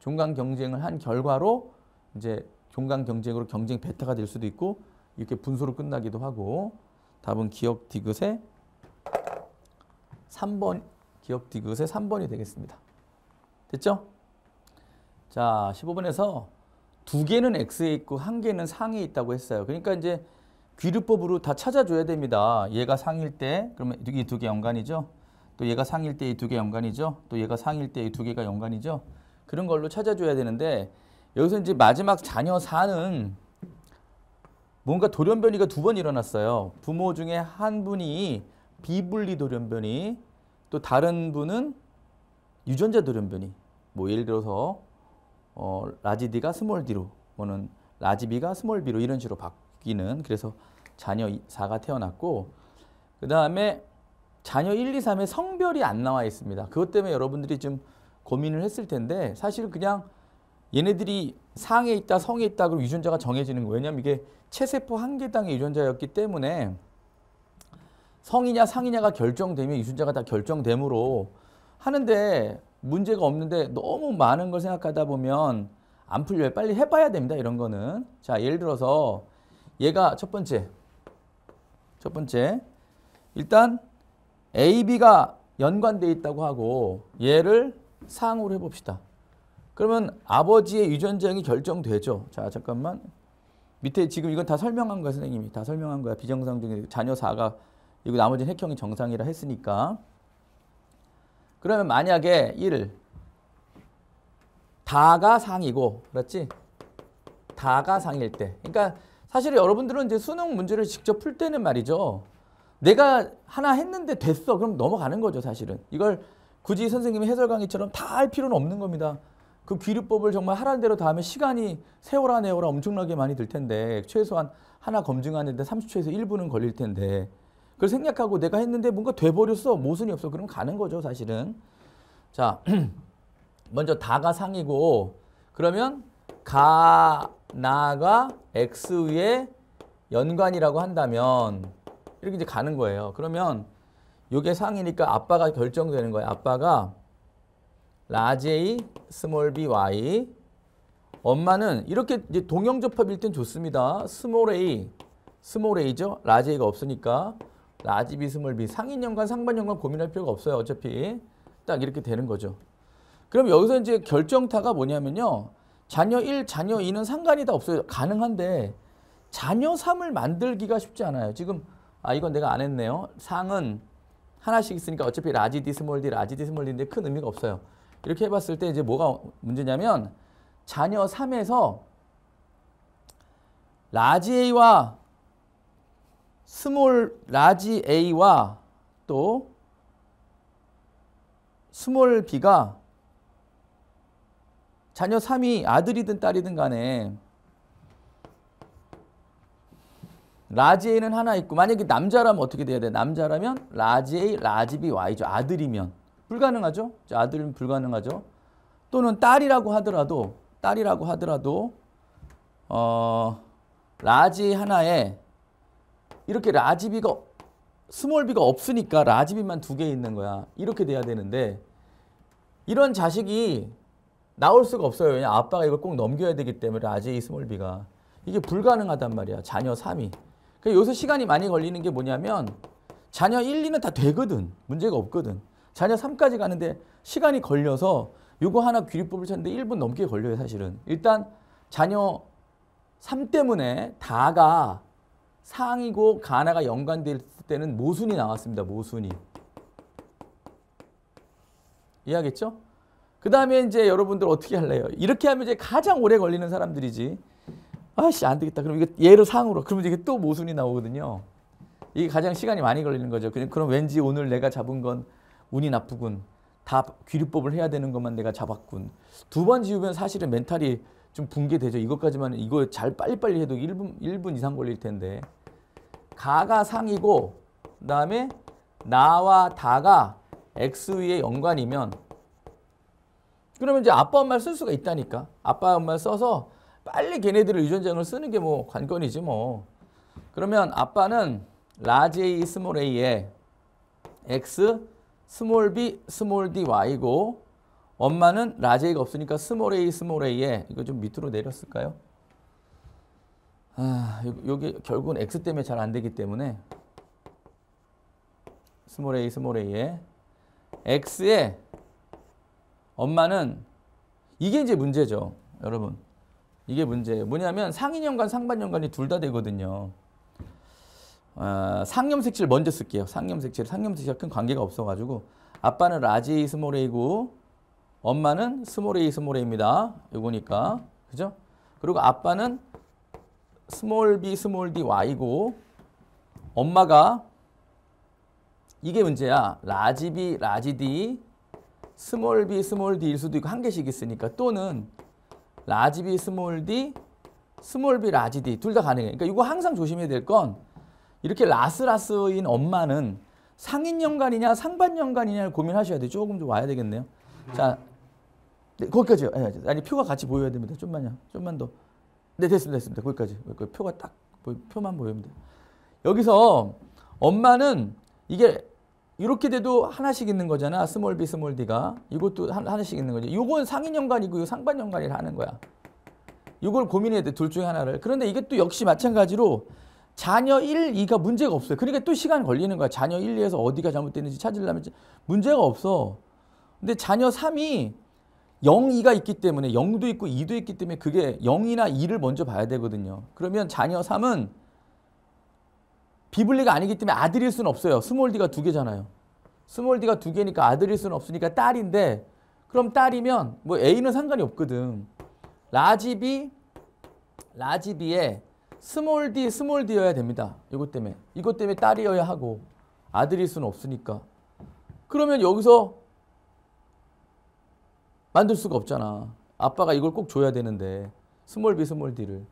S1: 종강 경쟁을 한 결과로 이제 종강 경쟁으로 경쟁 베타가 될 수도 있고 이렇게 분소로 끝나기도 하고 답은 기억 디귿의 3번 기억 디귿의 3번이 되겠습니다. 됐죠? 자, 15번에서 두 개는 X에 있고 한 개는 상에 있다고 했어요. 그러니까 이제 귀류법으로 다 찾아줘야 됩니다. 얘가 상일 때, 그러면 이 두 개 연관이죠. 또 얘가 상일 때의두개 연관이죠. 또 얘가 상일 때 이 두 개가 연관이죠. 그런 걸로 찾아줘야 되는데 여기서 이제 마지막 자녀 4는 뭔가 돌연변이가 두 번 일어났어요. 부모 중에 한 분이 비분리 돌연변이 또 다른 분은 유전자 돌연변이 뭐 예를 들어서 어, 라지 D가 스몰 D로 뭐는 라지 B가 스몰 B로 이런 식으로 바뀌는 그래서 자녀 4가 태어났고 그 다음에 자녀 1, 2, 3의 성별이 안 나와 있습니다. 그것 때문에 여러분들이 좀 고민을 했을 텐데 사실 그냥 얘네들이 상에 있다, 성에 있다 그럼 유전자가 정해지는 거예요. 왜냐면 이게 체세포 한 개당의 유전자였기 때문에 성이냐 상이냐가 결정되면 유전자가 다 결정되므로 하는데 문제가 없는데 너무 많은 걸 생각하다 보면 안 풀려요. 빨리 해봐야 됩니다. 이런 거는. 자, 예를 들어서 얘가 첫 번째. 첫 번째. 일단 AB가 연관되어 있다고 하고 얘를 상으로 해봅시다. 그러면 아버지의 유전자이 결정되죠. 자 잠깐만 밑에 지금 이건 다 설명한 거야 선생님이 다 설명한 거야 비정상적인 자녀 4가 이거 나머지는 핵형이 정상이라 했으니까 그러면 만약에 1을 다가 상이고 그렇지? 다가 상일 때 그러니까 사실 여러분들은 이제 수능 문제를 직접 풀 때는 말이죠 내가 하나 했는데 됐어. 그럼 넘어가는 거죠, 사실은. 이걸 굳이 선생님이 해설 강의처럼 다 할 필요는 없는 겁니다. 그 귀류법을 정말 하라는 대로 다 하면 시간이 세월아 내월아 엄청나게 많이 들 텐데 최소한 하나 검증하는데 30초에서 1분은 걸릴 텐데 그걸 생략하고 내가 했는데 뭔가 돼버렸어. 모순이 없어. 그럼 가는 거죠, 사실은. 자, [clears throat] 먼저 다가 상이고 그러면 가, 나가 X의 연관이라고 한다면 이렇게 이제 가는 거예요. 그러면 이게 상이니까 아빠가 결정되는 거예요. 아빠가 large a, small b, y. 엄마는 이렇게 이제 동형 접합일 땐 좋습니다. small a, small a죠. large a가 없으니까 large b, small b. 상인연관, 상반연관 고민할 필요가 없어요. 어차피 딱 이렇게 되는 거죠. 그럼 여기서 이제 결정타가 뭐냐면요. 자녀 1, 자녀 2는 상관이 다 없어요. 가능한데 자녀 3을 만들기가 쉽지 않아요. 지금 아 이건 내가 안 했네요. 상은 하나씩 있으니까 어차피 라지 디 스몰 디 라지 디 스몰 디인데 큰 의미가 없어요. 이렇게 해봤을 때 이제 뭐가 문제냐면 자녀 3에서 라지 A와 스몰 라지 A와 또 스몰 B가 자녀 3이 아들이든 딸이든 간에 라지 A는 하나 있고 만약에 남자라면 어떻게 돼야 돼? 남자라면 라지 A, 라지 B, Y죠. 아들이면 불가능하죠. 아들은 불가능하죠. 또는 딸이라고 하더라도 딸이라고 하더라도 어 라지 하나에 이렇게 라지 B가 스몰 B가 없으니까 라지 B만 두 개 있는 거야. 이렇게 돼야 되는데 이런 자식이 나올 수가 없어요. 왜냐 아빠가 이걸 꼭 넘겨야 되기 때문에 라지 A 스몰 B가 이게 불가능하단 말이야. 자녀 3이. 그 요새 시간이 많이 걸리는 게 뭐냐면 자녀 1, 2는 다 되거든. 문제가 없거든. 자녀 3까지 가는데 시간이 걸려서 요거 하나 귀리법을 찾는데 1분 넘게 걸려요 사실은. 일단 자녀 3 때문에 다가 상이고 가나가 연관될 때는 모순이 나왔습니다. 모순이. 이해하겠죠? 그 다음에 이제 여러분들 어떻게 할래요? 이렇게 하면 이제 가장 오래 걸리는 사람들이지. 아씨 안 되겠다. 그럼 이거 얘를 상으로. 그러면 이게 또 모순이 나오거든요. 이게 가장 시간이 많이 걸리는 거죠. 그냥 그럼 왠지 오늘 내가 잡은 건 운이 나쁘군. 다 귀류법을 해야 되는 것만 내가 잡았군. 두 번 지우면 사실은 멘탈이 좀 붕괴되죠. 이것까지만 이거 잘 빨리빨리 해도 1분, 1분 이상 걸릴 텐데. 가가 상이고 그다음에 나와 다가 x 위에 연관이면 그러면 이제 아빠 엄마를 쓸 수가 있다니까. 아빠 엄마를 써서 빨리 걔네들을 유전자형을 쓰는 게 뭐 관건이지 뭐. 그러면 아빠는 라지 A, 스몰 A에 X, 스몰 B, 스몰 D, Y고 엄마는 라지 A가 없으니까 스몰 A, 스몰 A에 이거 좀 밑으로 내렸을까요? 아, 여기 결국은 X 때문에 잘 안 되기 때문에 스몰 A, 스몰 A에 X에 엄마는 이게 이제 문제죠. 여러분. 이게 문제예요. 뭐냐면 상인연간 상반연간이 둘 다 되거든요. 어, 상염색칠 먼저 쓸게요. 상염색칠. 상염색칠큰 관계가 없어가지고 아빠는 라지 스몰레이고 엄마는 스몰레 스몰레입니다. 이거니까. 그죠? 그리고 아빠는 스몰 b 스몰 d y고 엄마가 이게 문제야. 라지 b 라지 d 스몰 b 스몰 d일 수도 있고 한 개씩 있으니까 또는 라지 비 스몰 D, 스몰 B 라지 D 둘 다 가능해. 그러니까 이거 항상 조심해야 될 건 이렇게 라스라스인 엄마는 상인연간이냐 상반연간이냐를 고민하셔야 돼. 조금 좀 와야 되겠네요. 자, 네, 거기까지요. 예, 예. 아니 표가 같이 보여야 됩니다. 좀만요. 좀만 더. 네 됐습니다. 됐습니다. 거기까지. 표가 딱 표만 보입니다. 여기서 엄마는 이게 이렇게 돼도 하나씩 있는 거잖아. 스몰 b, 스몰 d가. 이것도 하나씩 있는 거지. 이건 상인연관이고 상반연관이라 하는 거야. 이걸 고민해야 돼. 둘 중에 하나를. 그런데 이게 또 역시 마찬가지로 자녀 1, 2가 문제가 없어요. 그러니까 또 시간 걸리는 거야. 자녀 1, 2에서 어디가 잘못됐는지 찾으려면 문제가 없어. 근데 자녀 3이 0, 2가 있기 때문에 0도 있고 2도 있기 때문에 그게 0이나 2를 먼저 봐야 되거든요. 그러면 자녀 3은 비블리가 아니기 때문에 아들일 수는 없어요. 스몰 d가 두 개잖아요. 스몰 d가 두 개니까 아들일 수는 없으니까 딸인데 그럼 딸이면 뭐 a는 상관이 없거든. 라지 b, 라지 b에 스몰 d, 스몰 d여야 됩니다. 이것 때문에. 이것 때문에 딸이어야 하고 아들일 수는 없으니까. 그러면 여기서 만들 수가 없잖아. 아빠가 이걸 꼭 줘야 되는데 스몰 b, 스몰 d를.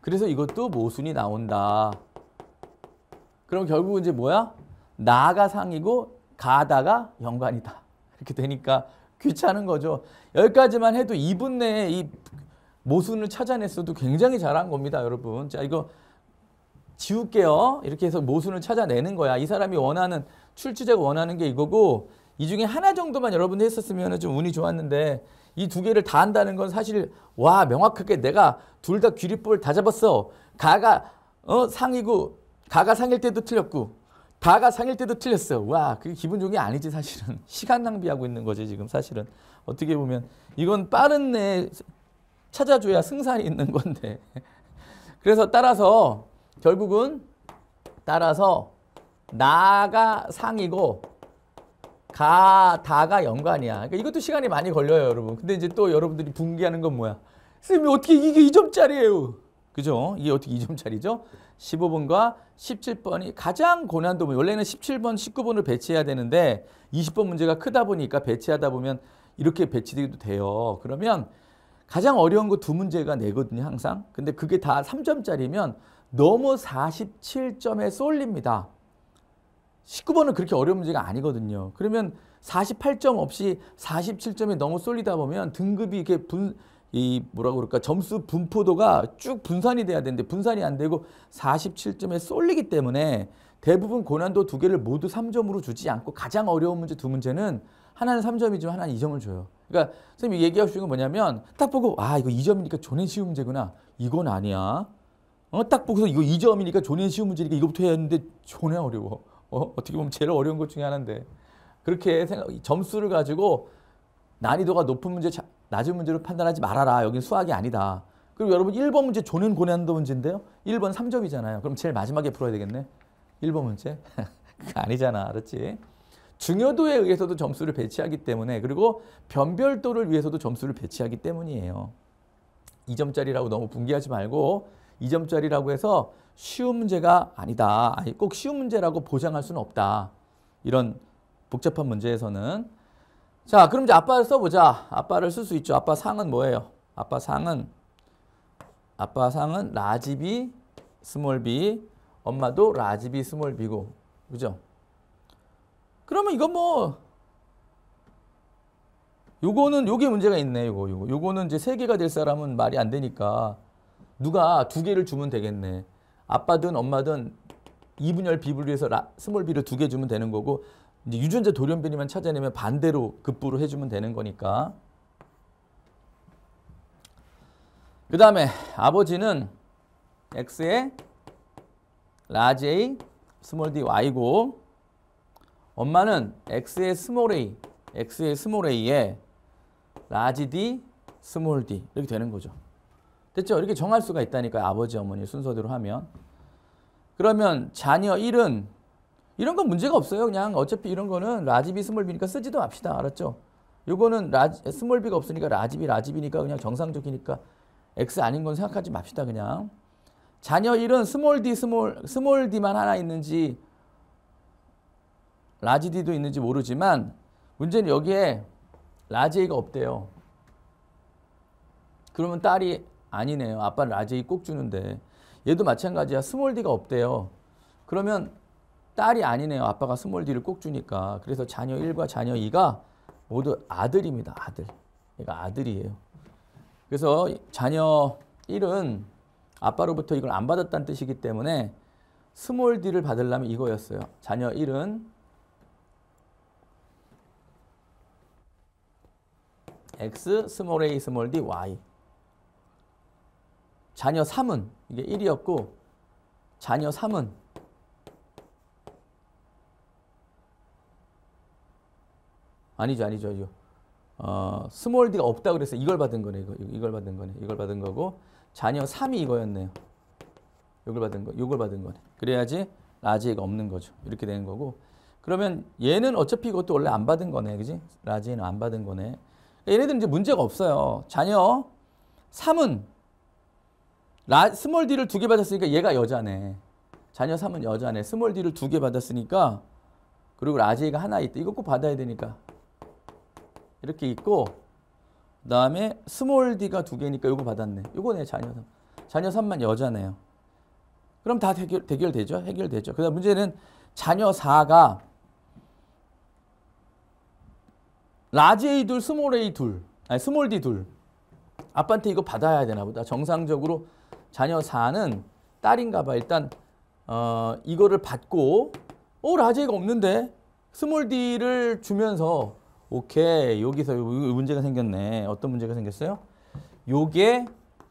S1: 그래서 이것도 모순이 나온다. 그럼 결국 이제 뭐야? 나가 상이고 가다가 연관이다. 이렇게 되니까 귀찮은 거죠. 여기까지만 해도 2분 내에 이 모순을 찾아냈어도 굉장히 잘한 겁니다. 여러분. 자 이거 지울게요. 이렇게 해서 모순을 찾아내는 거야. 이 사람이 원하는 출제자가 원하는 게 이거고 이 중에 하나 정도만 여러분이 했었으면 좀 운이 좋았는데 이 두 개를 다 한다는 건 사실 와 명확하게 내가 둘 다 귀리법을 다 잡았어. 가가 어, 상이고 다가 상일 때도 틀렸고 다가 상일 때도 틀렸어. 와, 그게 기분 좋은 게 아니지 사실은. [laughs] 시간 낭비하고 있는 거지 지금 사실은. 어떻게 보면 이건 빠른 내 찾아줘야 승산이 있는 건데. [laughs] 그래서 따라서 결국은 따라서 나가 상이고 가, 다가 연관이야. 그러니까 이것도 시간이 많이 걸려요, 여러분. 근데 이제 또 여러분들이 분개하는 건 뭐야? 선생님, 어떻게 이게 2점짜리예요? 그죠? 이게 어떻게 2점짜리죠? 1 5분과 17번이 가장 고난도 문제. 원래는 17번, 19번을 배치해야 되는데 20번 문제가 크다 보니까 배치하다 보면 이렇게 배치되기도 돼요. 그러면 가장 어려운 거 두 문제가 내거든요, 항상. 근데 그게 다 3점짜리면 너무 47점에 쏠립니다. 19번은 그렇게 어려운 문제가 아니거든요. 그러면 48점 없이 47점에 너무 쏠리다 보면 등급이 이렇게 분, 이 뭐라고 그럴까 점수 분포도가 쭉 분산이 돼야 되는데 분산이 안 되고 47점에 쏠리기 때문에 대부분 고난도 두 개를 모두 3점으로 주지 않고 가장 어려운 문제 두 문제는 하나는 3점이지만 하나는 2점을 줘요. 그러니까 선생님이 얘기하고 싶은 건 뭐냐면 딱 보고 아 이거 2점이니까 존해 쉬운 문제구나. 이건 아니야. 어, 딱 보고서 이거 2점이니까 존해 쉬운 문제니까 이거부터 해야 하는데 존해 어려워. 어? 어떻게 보면 제일 어려운 것 중에 하나인데 그렇게 생각, 점수를 가지고 난이도가 높은 문제 낮은 문제로 판단하지 말아라. 여긴 수학이 아니다. 그리고 여러분 1번 문제 조는 고난도 문제인데요. 1번 3점이잖아요. 그럼 제일 마지막에 풀어야 되겠네. 1번 문제? [laughs] 그거 아니잖아. 그렇지? 중요도에 의해서도 점수를 배치하기 때문에 그리고 변별도를 위해서도 점수를 배치하기 때문이에요. 2점짜리라고 너무 분개하지 말고 2점짜리라고 해서 쉬운 문제가 아니다. 아니, 꼭 쉬운 문제라고 보장할 수는 없다. 이런 복잡한 문제에서는 자, 그럼 이제 아빠를 써보자. 아빠를 쓸 수 있죠. 아빠 상은 뭐예요? 아빠 상은 아빠 상은 라지비 스몰 비 엄마도 라지비 스몰 비고 그죠? 그러면 이건 뭐 요거는 요게 문제가 있네 요거 요거 요거는 이제 세 개가 될 사람은 말이 안 되니까 누가 두 개를 주면 되겠네 아빠든 엄마든 이분열 b를 위해서 스몰 비를두 개 주면 되는 거고 이제 유전자 돌연변이만 찾아내면 반대로 급부로 해주면 되는 거니까. 그 다음에 아버지는 X의 라지 A, 스몰 D, Y고 엄마는 X의 스몰 A, X의 스몰 A에 라지 D, 스몰 D 이렇게 되는 거죠. 됐죠? 이렇게 정할 수가 있다니까요. 아버지, 어머니 순서대로 하면. 그러면 자녀 1은 이런 건 문제가 없어요. 그냥 어차피 이런 거는 라지비 스몰비니까 쓰지도 맙시다. 알았죠? 요거는 라지, 스몰비가 없으니까 라지비 라지비니까 그냥 정상적이니까 x 아닌 건 생각하지 맙시다. 그냥 자녀 1은 스몰 디 스몰 스몰 디만 하나 있는지 라지 디도 있는지 모르지만 문제는 여기에 라지 a가 없대요. 그러면 딸이 아니네요. 아빠는 라지 a 꼭 주는데 얘도 마찬가지야. 스몰 디가 없대요. 그러면 딸이 아니네요. 아빠가 스몰 디를꼭 주니까. 그래서 자녀 1과 자녀 2가 모두 아들입니다. 아들. 얘가 아들이에요. 그래서 자녀 1은 아빠로부터 이걸 안 받았다는 뜻이기 때문에 스몰 디를 받으려면 이거였어요. 자녀 1은 X 스몰 A 스몰 D Y 자녀 3은 이게 1이었고 자녀 3은 아니죠, 아니죠. 이거. 어, 스몰 d가 없다 그랬어요. 이걸 받은 거네. 이거. 이걸 받은 거네. 이걸 받은 거고 자녀 3이 이거였네요. 이걸 받은 거. 이걸 받은 거네. 그래야지 라지가 없는 거죠. 이렇게 되는 거고. 그러면 얘는 어차피 이것도 원래 안 받은 거네. 그지? 라지는 안 받은 거네. 그러니까 얘네들 이제 문제가 없어요. 자녀 3은 라, 스몰 d를 두 개 받았으니까 얘가 여자네. 자녀 3은 여자네. 스몰 d를 두 개 받았으니까 그리고 라지가 하나 있다. 이거 꼭 받아야 되니까 이렇게 있고 그다음에 스몰 d가 두 개니까 이거 받았네. 요거네 자녀 자녀 3만 여자네요. 그럼 다 해결, 되죠 해결되죠. 그다음 문제는 자녀 4가 라지 A 둘, 스몰 A 둘, 아니 스몰 D 둘. 아빠한테 이거 받아야 되나 보다. 정상적으로 자녀 4는 딸인가 봐. 일단 어, 이거를 받고 어 라지 A가 없는데 스몰 D를 주면서 오케이. 여기서 문제가 생겼네. 어떤 문제가 생겼어요? 요게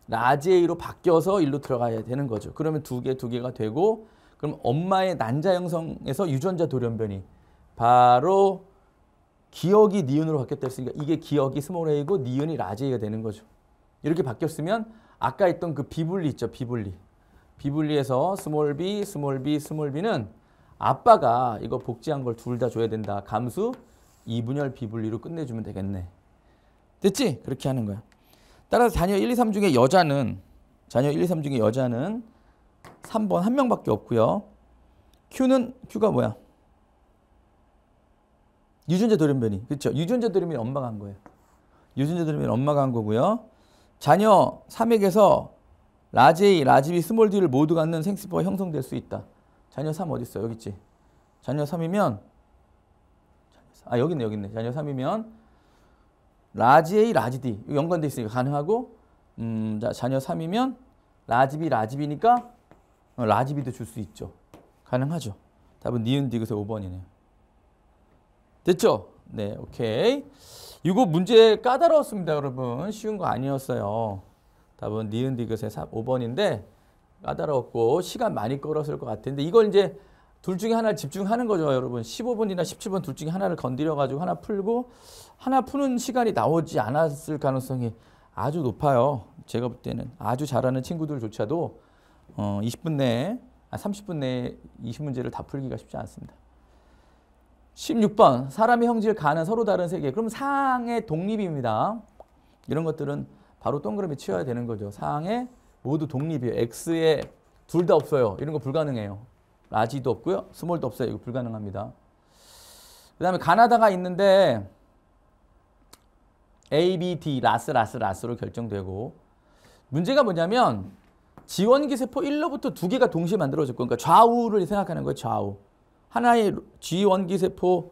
S1: 라지에이로 바뀌어서 일로 들어가야 되는 거죠. 그러면 두 개, 두 개가 되고 그럼 엄마의 난자 형성에서 유전자 돌연변이 바로 기억이 니은으로 바뀌었으니까 이게 기억이 스몰 a고 니은이 라지 a가 되는 거죠. 이렇게 바뀌었으면 아까 했던 그 비분리 있죠. 비분리. 비분리에서 스몰 b, 스몰 b, 스몰 b는 아빠가 이거 복제한 걸 둘 다 줘야 된다. 감수 이분열 비분리로 끝내주면 되겠네. 됐지? 그렇게 하는 거야. 따라서 자녀 1, 2, 3 중에 여자는 자녀 1, 2, 3 중에 여자는 3번 한 명밖에 없고요. Q는 Q가 뭐야? 유전자 돌연변이. 그렇죠? 유전자 돌연변이 엄마가 한 거예요. 유전자 돌연변이 엄마가 한 거고요. 자녀 3에게서 라지 A, 라지 B, 스몰 D를 모두 갖는 생스퍼가 형성될 수 있다. 자녀 3 어디 있어? 여기 있지. 자녀 3이면 아 여기 있네 여기 있네. 잔여 3이면 라지 A 라지 D 연관돼 있으니까 가능하고 음, 자, 잔여 3이면 라지 B 라지 B니까 어, 라지 B도 줄 수 있죠. 가능하죠. 답은 니은 디귿의 5번이네요. 됐죠? 네, 오케이. 이거 문제 까다로웠습니다, 여러분. 쉬운 거 아니었어요. 답은 니은 디귿의 5번인데 까다로웠고 시간 많이 끌었을 것 같은데 이걸 이제 둘 중에 하나를 집중하는 거죠, 여러분. 1 5분이나1 7분둘 중에 하나를 건드려 가지고 하나 풀고 하나 푸는 시간이 나오지 않았을 가능성이 아주 높아요. 제가 볼 때는 아주 잘하는 친구들조차도 어, 20분 내에 아, 30분 내에 20문제를 다 풀기가 쉽지 않습니다. 16번 사람의 형질 가는 서로 다른 세계 그럼 상의 독립입니다. 이런 것들은 바로 동그라미 치워야 되는 거죠. 상의 모두 독립이에요. X에 둘 다 없어요. 이런 거 불가능해요. 라지도 없고요. 스몰도 없어요. 이거 불가능합니다. 그 다음에 가나다가 있는데 A, B, D, 라스, 라스, 라스로 결정되고 문제가 뭐냐면 지원기 세포 1로부터 2개가 동시에 만들어졌고 그러니까 좌우를 생각하는 거예요. 좌우. 하나의 지원기 세포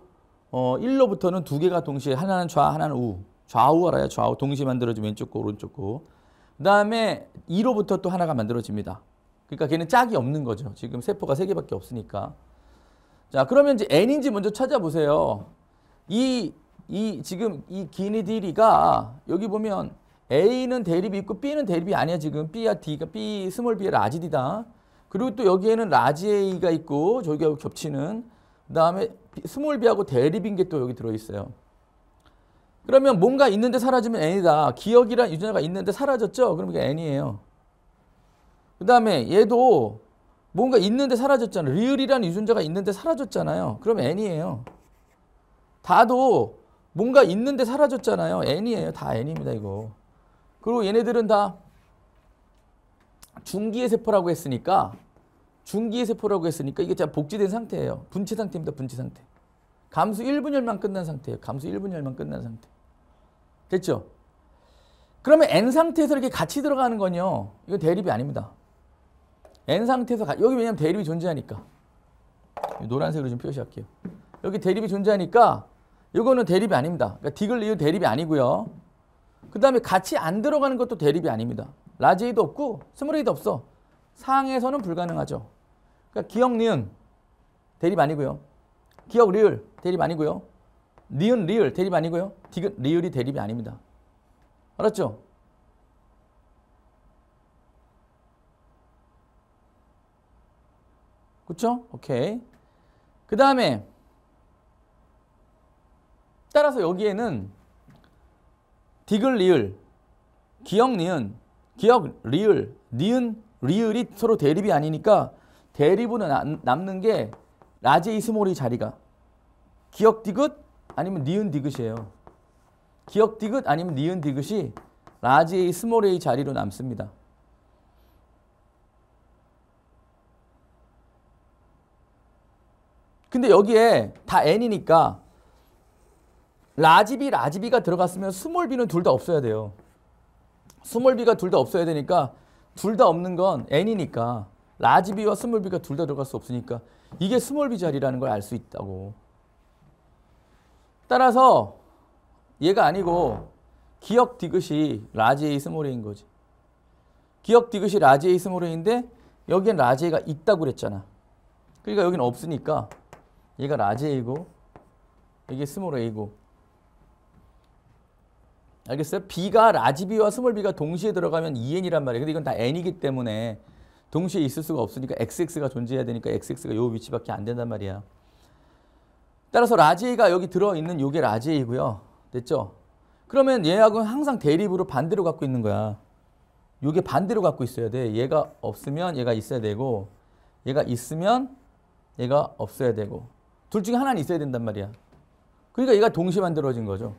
S1: 어, 1로부터는 2개가 동시에 하나는 좌, 하나는 우. 좌우 알아요. 좌우 동시에 만들어지면 왼쪽 고 오른쪽 고. 그 다음에 2로부터 또 하나가 만들어집니다. 그러니까 걔는 짝이 없는 거죠. 지금 세포가 세개밖에 없으니까. 자, 그러면 이제 N인지 먼저 찾아보세요. 이, 이, 지금 이 기니디리가 여기 보면 A는 대립이 있고 B는 대립이 아니야. 지금 B야 D가 B, 스몰 B의 라지 디다 그리고 또 여기에는 라지 A가 있고 저기하고 겹치는 그 다음에 스몰 B하고 대립인 게 또 여기 들어있어요. 그러면 뭔가 있는데 사라지면 N이다. 기억이란 유전자가 있는데 사라졌죠? 그럼 이게 N이에요. 그 다음에 얘도 뭔가 있는데 사라졌잖아요. 리을이라는 유전자가 있는데 사라졌잖아요. 그럼 N이에요. 다도 뭔가 있는데 사라졌잖아요. N이에요. 다 N입니다. 이거. 그리고 얘네들은 다 중기의 세포라고 했으니까 중기의 세포라고 했으니까 이게 복지된 상태예요. 분체 상태입니다. 분체 상태. 감수 1분열만 끝난 상태예요. 감수 1분열만 끝난 상태. 됐죠? 그러면 N 상태에서 이렇게 같이 들어가는 건요. 이거 대립이 아닙니다. n 상태에서 가, 여기 왜냐면 대립이 존재하니까 노란색으로 좀 표시할게요. 여기 대립이 존재하니까 이거는 대립이 아닙니다. 그러니까 디글리유 대립이 아니고요. 그 다음에 같이 안 들어가는 것도 대립이 아닙니다. 라지에도 없고 스몰에도 없어. 상에서는 불가능하죠. 그러니까 기억 니은 대립 아니고요. 기억 리을 대립 아니고요. 니은 리을 대립 아니고요. 디귿 리을이 대립이 아닙니다. 알았죠? 그쵸? 오케이. 그 다음에 따라서 여기에는 디귿 리을, 기억 니은, 기억 리을, 니은 리을이 서로 대립이 아니니까 대립으로 남는 게 라제이 스몰이 자리가 기억 디귿 아니면 니은 디귿이에요. 기억 디귿 아니면 니은 디귿이 라제 스몰의 자리로 남습니다. 근데 여기에 다 n이니까 라지 비 라지 비가 들어갔으면 스몰 비는둘 다 없어야 돼요. 스몰 b가 둘 다 없어야 되니까 둘 다 없는 건 n이니까 라지 b와 스몰 b가 둘 다 들어갈 수 없으니까 이게 스몰 b 자리라는 걸 알 수 있다고. 따라서 얘가 아니고 기억 디귿이 라지 a 스몰 인 거지. 기억 디귿이 라지 a 스몰 인데 여기엔 라지 a가 있다고 그랬잖아. 그러니까 여기는 없으니까 얘가 라지 A고 이게 스몰 A고 알겠어요? B가 라지 B와 스몰 B가 동시에 들어가면 2N이란 e 말이에요. 근데 이건 다 N이기 때문에 동시에 있을 수가 없으니까 XX가 존재해야 되니까 XX가 요 위치밖에 안 된단 말이야. 따라서 라지 A가 여기 들어있는 요게 라지 A고요. 됐죠? 그러면 얘하고는 항상 대립으로 반대로 갖고 있는 거야. 요게 반대로 갖고 있어야 돼. 얘가 없으면 얘가 있어야 되고 얘가 있으면 얘가 없어야 되고 둘 중에 하나는 있어야 된단 말이야. 그러니까 얘가 동시 에 만들어진 거죠.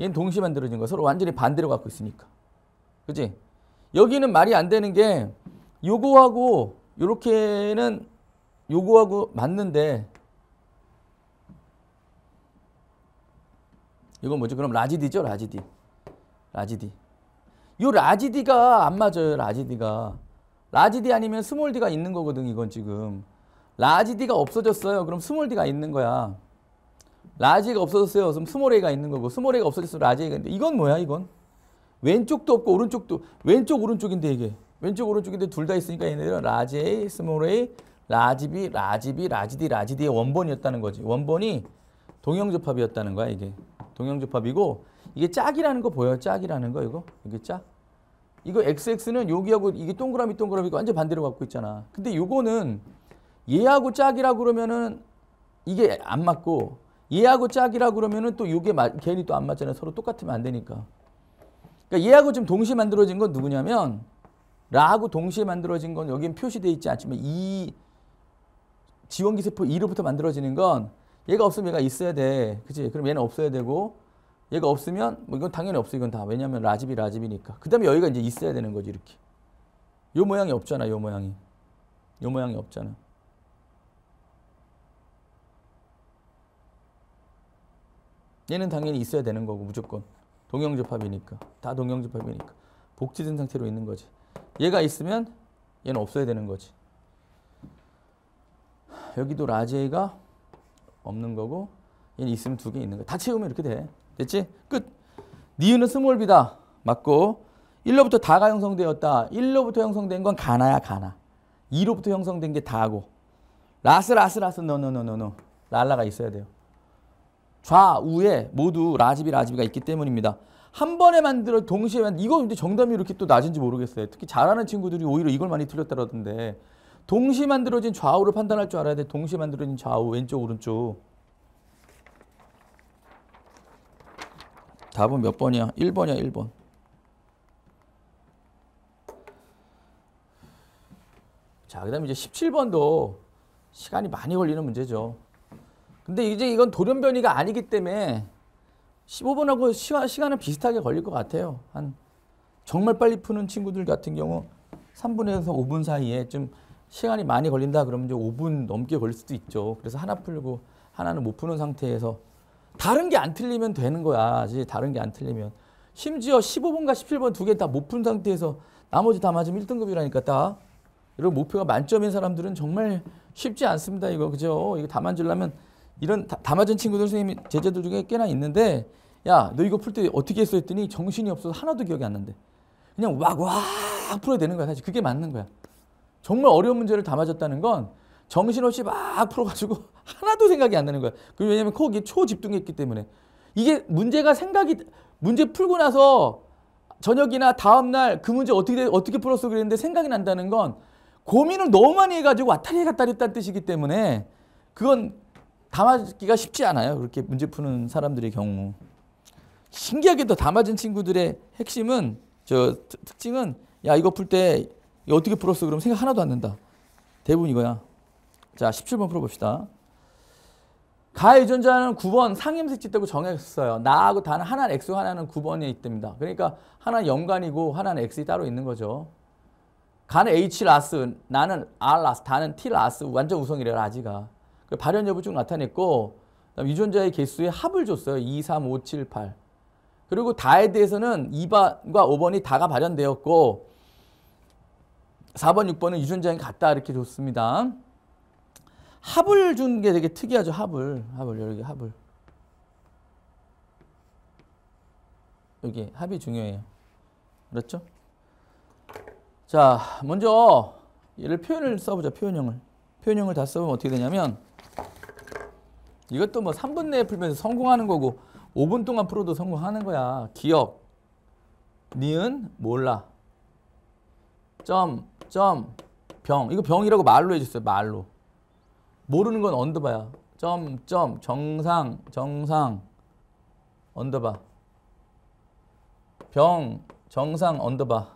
S1: 얘는 동시 에 만들어진 거 서로 완전히 반대로 갖고 있으니까. 그지 여기는 말이 안 되는 게 요거하고 요렇게는 요거하고 맞는데 이건 뭐지? 그럼 라지디죠? 라지디. 라지디. 요 라지디가 안 맞아요. 라지디가. 라지디 아니면 스몰디가 있는 거거든 이건 지금. 라지 D가 없어졌어요. 그럼 스몰 D가 있는 거야. 라지가 없어졌어요. 그럼 스몰 A가 있는 거고 스몰 A가 없어졌으면 라지 A가 있는데 이건 뭐야 이건? 왼쪽도 없고 오른쪽도 왼쪽 오른쪽인데 이게 왼쪽 오른쪽인데 둘 다 있으니까 얘네들은 라지 A, 스몰 A, 라지 B, 라지 B, 라지 D, 라지 D의 원본이었다는 거지. 원본이 동형조합이었다는 거야 이게. 동형조합이고 이게 짝이라는 거보여 짝이라는 거 이거? 이게 짝? 이거 XX는 여기하고 이게 동그라미 동그라미가 완전 반대로 갖고 있잖아. 근데 요거는 얘하고 짝이라 그러면은 이게 안 맞고 얘하고 짝이라 그러면은 또 이게 괜히 또 안 맞잖아요. 서로 똑같으면 안 되니까. 그러니까 얘하고 지금 동시에 만들어진 건 누구냐면 라하고 동시에 만들어진 건 여기는 표시되어 있지 않지만 이 지원기 세포 2로부터 만들어지는 건 얘가 없으면 얘가 있어야 돼. 그치? 그럼 얘는 없어야 되고 얘가 없으면 뭐 이건 당연히 없어 이건 다. 왜냐하면 라집이 라집이니까. 그 다음에 여기가 이제 있어야 되는 거지 이렇게. 요 모양이 없잖아 요 모양이. 요 모양이 없잖아. 얘는 당연히 있어야 되는 거고 무조건 동형접합이니까다동형접합이니까 복지된 상태로 있는 거지 얘가 있으면 얘는 없어야 되는 거지 여기도 라제가 이 없는 거고 얘는 있으면 두 개 있는 거다 채우면 이렇게 돼 됐지? 끝! 니은은 스몰 비다 맞고 1로부터 다가 형성되었다 1로부터 형성된 건 가나야 가나 2로부터 형성된 게 다고 라스 라스 라스 노노노노노 랄라가 있어야 돼요 좌우에 모두 라지비 라지비가 있기 때문입니다. 한 번에 만들어 동시에 만 이거 근데 정답이 이렇게 또 낮은지 모르겠어요. 특히 잘하는 친구들이 오히려 이걸 많이 틀렸다라던데 동시에 만들어진 좌우를 판단할 줄 알아야 돼. 동시에 만들어진 좌우 왼쪽 오른쪽. 답은 몇 번이야? 1번이야 1번. 자, 그 다음에 이제 17번도 시간이 많이 걸리는 문제죠. 근데 이제 이건 돌연변이가 아니기 때문에 15분하고 시간, 은 비슷하게 걸릴 것 같아요. 한 정말 빨리 푸는 친구들 같은 경우 3분에서 5분 사이에 좀 시간이 많이 걸린다 그러면 이제 5분 넘게 걸릴 수도 있죠. 그래서 하나 풀고 하나는 못 푸는 상태에서 다른 게 안 틀리면 되는 거야. 이제 다른 게 안 틀리면. 심지어 1 5분과1 7분두 개 다 못 푼 상태에서 나머지 다 맞으면 1등급이라니까 다. 이런 목표가 만점인 사람들은 정말 쉽지 않습니다. 이거 그죠? 이거 다 만지려면 이런 담아준 친구들 선생님 제자들 중에 꽤나 있는데 야 너 이거 풀 때 어떻게 했어 했더니 정신이 없어서 하나도 기억이 안 난대. 그냥 와악 와 풀어야 되는 거야 사실 그게 맞는 거야. 정말 어려운 문제를 담아았다는건 정신없이 막 풀어가지고 [laughs] 하나도 생각이 안 나는 거야. 그 왜냐면 거기 에 초집중했기 때문에 이게 문제가 생각이 문제 풀고 나서 저녁이나 다음 날 그 문제 어떻게 어떻게 풀었어 그랬는데 생각이 난다는 건 고민을 너무 많이 해가지고 왔다리 갔다리 했다는 뜻이기 때문에 그건 담아기가 쉽지 않아요. 그렇게 문제 푸는 사람들의 경우. 신기하게도 담아진 친구들의 핵심은 저 특징은 야 이거 풀 때 어떻게 풀었어? 그럼 생각 하나도 안된다 대부분 이거야. 자 17번 풀어봅시다. 가의 유전자는 9번 상임색 짓다고 정했어요. 나하고 단 하나는 X, 하나는 9번에 있답니다. 그러니까 하나는 연관이고 하나는 X이 따로 있는 거죠. 가는 H 라스, 나는 R 라스, 단은 T 라스, 완전 우성이래 라지가. 그 발현 여부 쭉 나타냈고 유전자의 개수에 합을 줬어요. 2, 3, 5, 7, 8. 그리고 다에 대해서는 2번과 5번이 다가 발현되었고 4번, 6번은 유전자인 같다 이렇게 줬습니다. 합을 준 게 되게 특이하죠. 합을. 합을 여기 합을. 여기 합이 중요해요. 그렇죠? 자, 먼저 얘를 표현을 써보자. 표현형을. 표현형을 다 써보면 어떻게 되냐면 이것도 뭐 3분 내에 풀면서 성공하는 거고 5분 동안 풀어도 성공하는 거야. 기억, 니은, 몰라. 점, 점, 병. 이거 병이라고 말로 해줬어요. 말로. 모르는 건 언더바야. 점, 점, 정상, 정상, 언더바. 병, 정상, 언더바.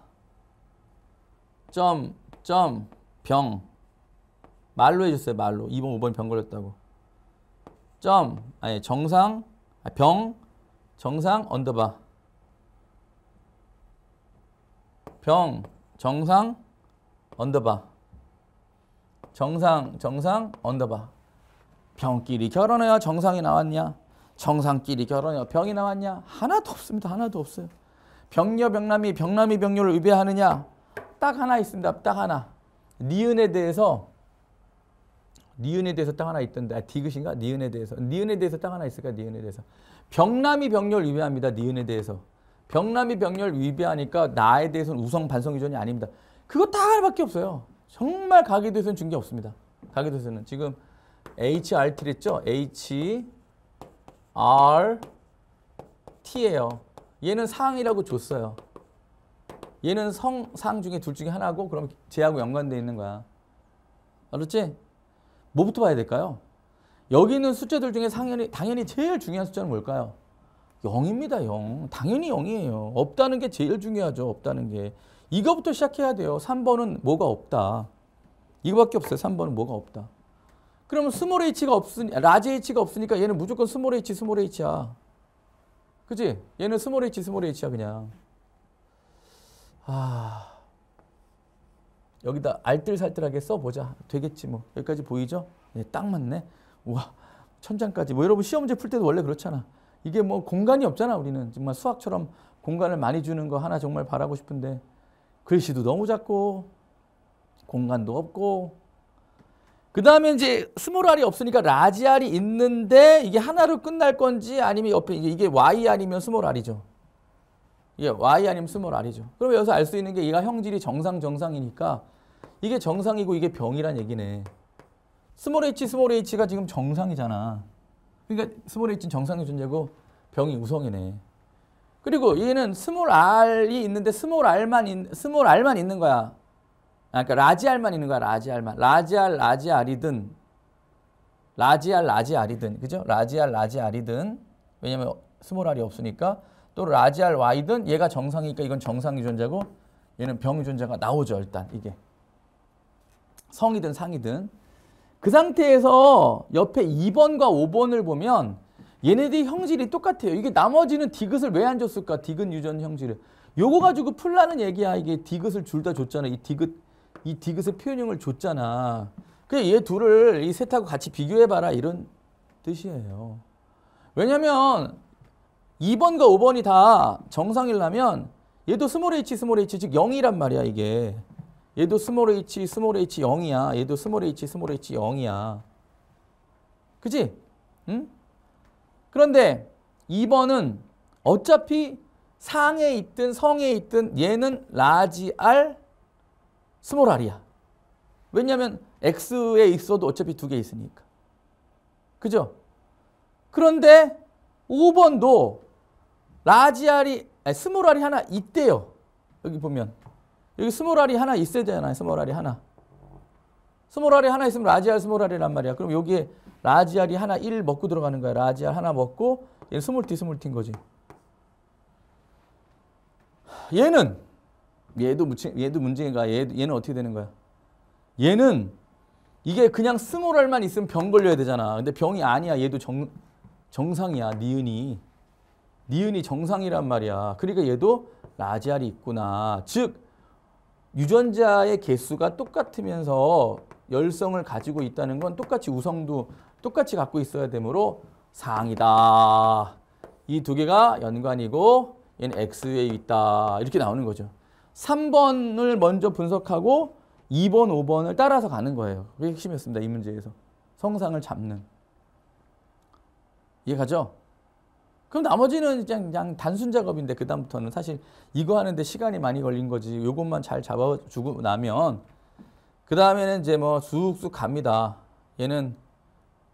S1: 점, 점, 병. 말로 해줬어요. 말로. 2번, 5번 병 걸렸다고. 점 아니 정상 아, 병 정상 언더바 병 정상 언더바 정상 정상 언더바 병끼리 결혼해야 정상이 나왔냐 정상끼리 결혼해야 병이 나왔냐 하나도 없습니다 하나도 없어요 병녀 병남이 병남이 병녀를 의배하느냐 딱 하나 있습니다 딱 하나 니은에 대해서 니은에 대해서 딱 하나 있던데 아, 디귿인가? 니은에 대해서 니은에 대해서 딱 하나 있을까? 니은에 대해서 병남이 병렬 위배합니다. 니은에 대해서 병남이 병렬 위배하니까 나에 대해서는 우성 반성 기전이 아닙니다. 그거 다 할밖에 없어요. 정말 가게 돼서는 준 게 없습니다. 가게 돼서는 지금 HRT 했죠? HRT예요. 얘는 상이라고 줬어요. 얘는 성, 상 중에 둘 중에 하나고 그럼 제하고 연관되어 있는 거야. 알았지? 뭐부터 봐야 될까요? 여기 있는 숫자들 중에 당연히, 당연히 제일 중요한 숫자는 뭘까요? 0입니다. 0. 당연히 0이에요. 없다는 게 제일 중요하죠. 없다는 게. 이거부터 시작해야 돼요. 3번은 뭐가 없다. 이거밖에 없어요. 3번은 뭐가 없다. 그러면 스몰 h가 없으니 라지 h가 없으니까 얘는 무조건 스몰 h 스몰 h야. 그지? 얘는 스몰 h 스몰 h야 그냥. 아. 여기다 알뜰살뜰하게 써보자. 되겠지 뭐. 여기까지 보이죠? 예, 딱 맞네. 우와 천장까지. 뭐 여러분 시험제 문풀 때도 원래 그렇잖아. 이게 뭐 공간이 없잖아 우리는. 정말 수학처럼 공간을 많이 주는 거 하나 정말 바라고 싶은데 글씨도 너무 작고 공간도 없고 그 다음에 이제 스몰 알이 없으니까 라지 알이 있는데 이게 하나로 끝날 건지 아니면 옆에 이게 Y 아니면 스몰 알이죠 이게 Y 아니면 스몰 알이죠 그럼 여기서 알 수 있는 게 얘가 형질이 정상 정상이니까 이게 정상이고 이게 병이란 얘기네. 스몰 h, 스몰 h가 지금 정상이잖아. 그러니까 스몰 h는 정상의 존재고 병이 우성이네. 그리고 얘는 스몰 r이 있는데 스몰 r만 있, 스몰 r만 있는 거야. 아, 그러니까 라지 r만 있는 거야. 라지 r만. 라지 r, 라지 r이든 라지 r, 라지 r이든 그죠? 라지 r, 라지 r이든 왜냐면 스몰 r이 없으니까 또 라지 r y든 얘가 정상이니까 이건 정상의 존재고 얘는 병 존재가 나오죠 일단 이게. 성이든 상이든 그 상태에서 옆에 2번과 5번을 보면 얘네들이 형질이 똑같아요. 이게 나머지는 디귿을 왜 안 줬을까? 디귿 유전 형질을. 요거 가지고 풀라는 얘기야. 이게 디귿을 둘 다 줬잖아. 이 디귿 이 디귿의 표현형을 줬잖아. 그냥 얘 둘을 이 셋하고 같이 비교해 봐라 이런 뜻이에요. 왜냐면 2번과 5번이 다 정상이라면 얘도 스몰 h 스몰 h 즉 0이란 말이야 이게. 얘도 스몰 h, 스몰 h 0이야. 얘도 스몰 h, 스몰 h 0이야. 그지? 응? 그런데 2번은 어차피 상에 있든 성에 있든 얘는 라지 r, 스몰 r이야. 왜냐하면 x에 있어도 어차피 두 개 있으니까. 그죠? 그런데 5번도 라지 r이, 스몰 r이 하나 있대요. 여기 보면. 여기 스몰알이 하나 있어야 되잖아요. 스몰알이 하나. 스몰알이 하나 있으면 라지알 스몰알이란 말이야. 그럼 여기에 라지알이 하나 1 먹고 들어가는 거야. 라지알 하나 먹고 얘는 스몰티 스몰티인 거지. 얘는 얘도 무치, 얘도 문제인가? 얘, 얘는 어떻게 되는 거야? 얘는 이게 그냥 스몰알만 있으면 병 걸려야 되잖아. 근데 병이 아니야. 얘도 정, 정상이야. 니은이. 니은이 정상이란 말이야. 그러니까 얘도 라지알이 있구나. 즉 유전자의 개수가 똑같으면서 열성을 가지고 있다는 건 똑같이 우성도 똑같이 갖고 있어야 되므로 항이다이 두 개가 연관이고 얘는 X에 있다. 이렇게 나오는 거죠. 3번을 먼저 분석하고 2번, 5번을 따라서 가는 거예요. 그게 핵심이었습니다. 이 문제에서. 성상을 잡는. 이해가죠? 그럼 나머지는 그냥, 그냥 단순 작업인데 그다음부터는 사실 이거 하는데 시간이 많이 걸린 거지 요것만 잘 잡아주고 나면 그 다음에는 이제 뭐 쑥쑥 갑니다. 얘는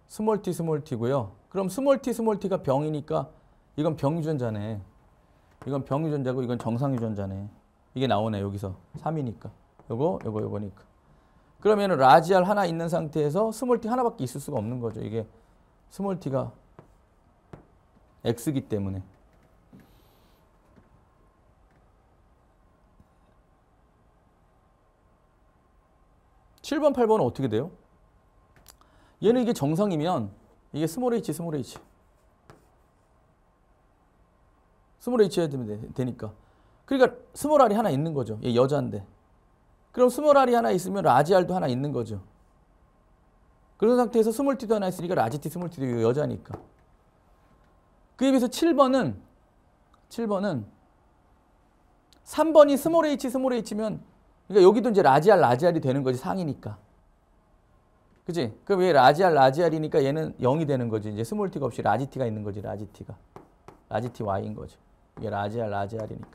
S1: 스몰티 스몰티고요. 그럼 스몰티 스몰티가 병이니까 이건 병유전자네. 이건 병유전자고 이건 정상유전자네. 이게 나오네 여기서 3이니까. 요거 요거 요거니까. 그러면 라지알 하나 있는 상태에서 스몰티 하나밖에 있을 수가 없는 거죠. 이게 스몰티가 x기 때문에 칠번팔번은 어떻게 돼요? 얘는 이게 정상이면 이게 스몰 h, 스몰 h 스몰 h 해야 되니까 그러니까 스몰 r이 하나 있는 거죠. 얘 여자인데 그럼 스몰 r이 하나 있으면 라지 r도 하나 있는 거죠. 그런 상태에서 스몰 t도 하나 있으니까 라지 t, 스몰 t도 여자니까 그에 비해서 7번은 7번은 3번이 스몰 h 스몰 h면 그러니까 여기도 이제 라지알 라지알이 되는 거지 상이니까. 그지? 그럼 얘 라지알 라지알이니까 얘는 0이 되는 거지. 이제 스몰 t가 없이 라지 t가 있는 거지. 라지 t가. 라지 t y인 거죠. 이게 라지알 라지알이니까.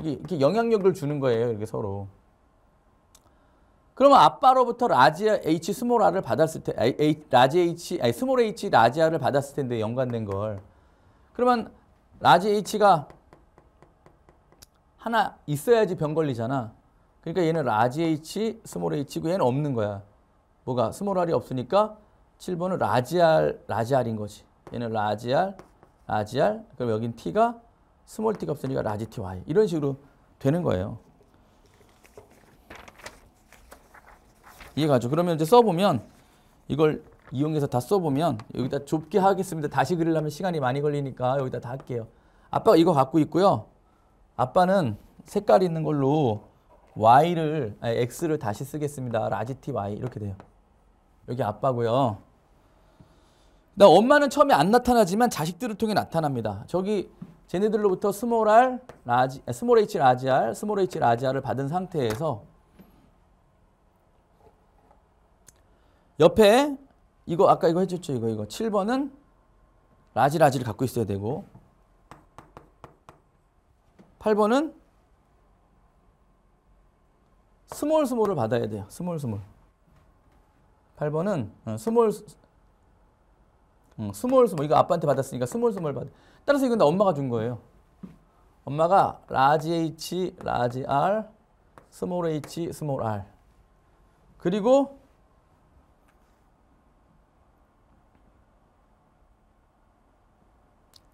S1: 이게 이렇게 영향력을 주는 거예요. 이렇게 서로. 그러면 아빠로부터 라지 알 h 스몰 r을 받았을 때 라지 h 아니 스몰 h 라지 알을 받았을 텐데 연관된 걸 그러면 라지 H가 하나 있어야지 병 걸리잖아. 그러니까 얘는 라지 H, 스몰 H고 얘는 없는 거야. 뭐가? 스몰 R이 없으니까 7번은 라지 R, 라지 R인 거지. 얘는 라지 R, 라지 R. 그럼 여긴 T가 스몰 T가 없으니까 라지 TY. 이런 식으로 되는 거예요. 이해가죠? 그러면 이제 써보면 이걸 이용해서 다 써보면 여기다 좁게 하겠습니다. 다시 그리려면 시간이 많이 걸리니까 여기다 다 할게요. 아빠가 이거 갖고 있고요. 아빠는 색깔 있는 걸로 y를 아니, x를 다시 쓰겠습니다. 라지 t y 이렇게 돼요. 여기 아빠고요. 나 엄마는 처음에 안 나타나지만 자식들을 통해 나타납니다. 저기 쟤네들로부터 스몰 r, 라지, 아, 스몰 h, 라지 r, 스몰 h, 라지 r을 받은 상태에서 옆에 이거 아까 이거 해줬죠. 이거 이거. 7번은 라지 라지를 갖고 있어야 되고 8번은 스몰 스몰을 받아야 돼요. 스몰 스몰. 8번은 어, 스몰 응, 음, 스몰 스몰 이거 아빠한테 받았으니까 스몰 스몰 받. 따라서 이건 엄마가 준 거예요. 엄마가 라지 h 라지 r 스몰 h 스몰 r 그리고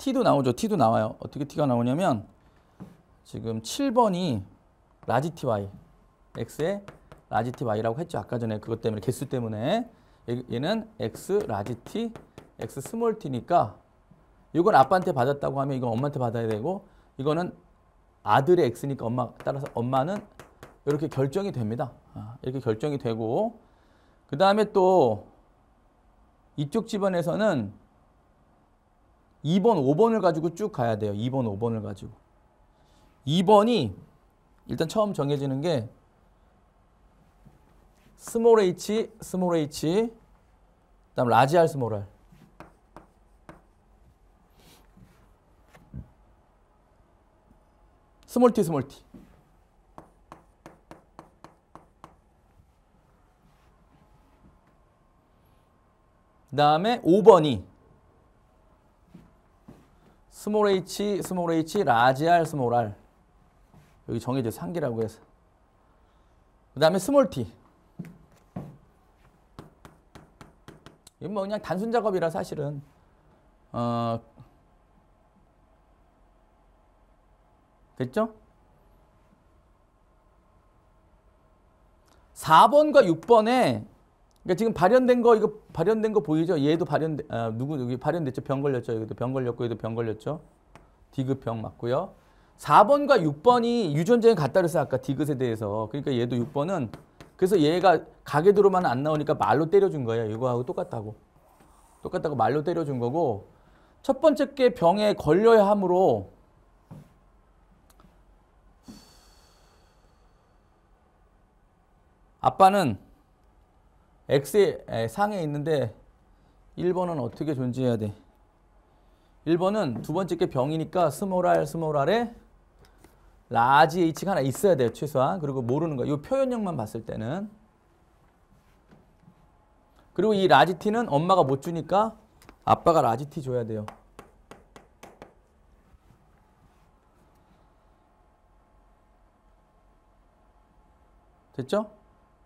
S1: T도 나오죠. T도 나와요. 어떻게 T가 나오냐면 지금 7번이 라지 TY, X의 라지 TY라고 했죠. 아까 전에 그것 때문에, 개수 때문에. 얘는 X 라지 T, X 스몰 T니까 이건 아빠한테 받았다고 하면 이건 엄마한테 받아야 되고 이거는 아들의 X니까 엄마 따라서 엄마는 이렇게 결정이 됩니다. 아, 이렇게 결정이 되고 그 다음에 또 이쪽 집안에서는 2번, 5번을 가지고 쭉 가야 돼요. 2번, 5번을 가지고. 2번이 일단 처음 정해지는 게 스몰 h, 스몰 h, 그다음 라지 r, 스몰 r. 스몰 t, 스몰 t. 그 다음에 5번이 스몰 h, 스몰 h, 라지 r, 스몰 r 여기 정해져 있어 한라고 해서 그 다음에 스몰 t 이건 뭐 그냥 단순 작업이라 사실은 어 됐죠? 4번과 6번에 그러니까 지금 발현된 거 이거 발현된 거 보이죠? 얘도 발현 아, 누구 여기 발현됐죠? 병 걸렸죠. 여기도 병 걸렸고 얘도 병 걸렸죠. 디귿병 맞고요. 4번과 6번이 유전자에 같다 그래서 아까 디귿에 대해서 그러니까 얘도 6번은 그래서 얘가 가게 들어만 안 나오니까 말로 때려준 거예요. 이거하고 똑같다고. 똑같다고 말로 때려준 거고 첫 번째 게 병에 걸려야 하므로 아빠는 X의 상에 있는데 1번은 어떻게 존재해야 돼? 1번은 두 번째 게 병이니까 스몰 r, 스몰 r에 라지 h가 하나 있어야 돼요. 최소한. 그리고 모르는 거. 이 표현력만 봤을 때는. 그리고 이 라지 t는 엄마가 못 주니까 아빠가 라지 t 줘야 돼요. 됐죠?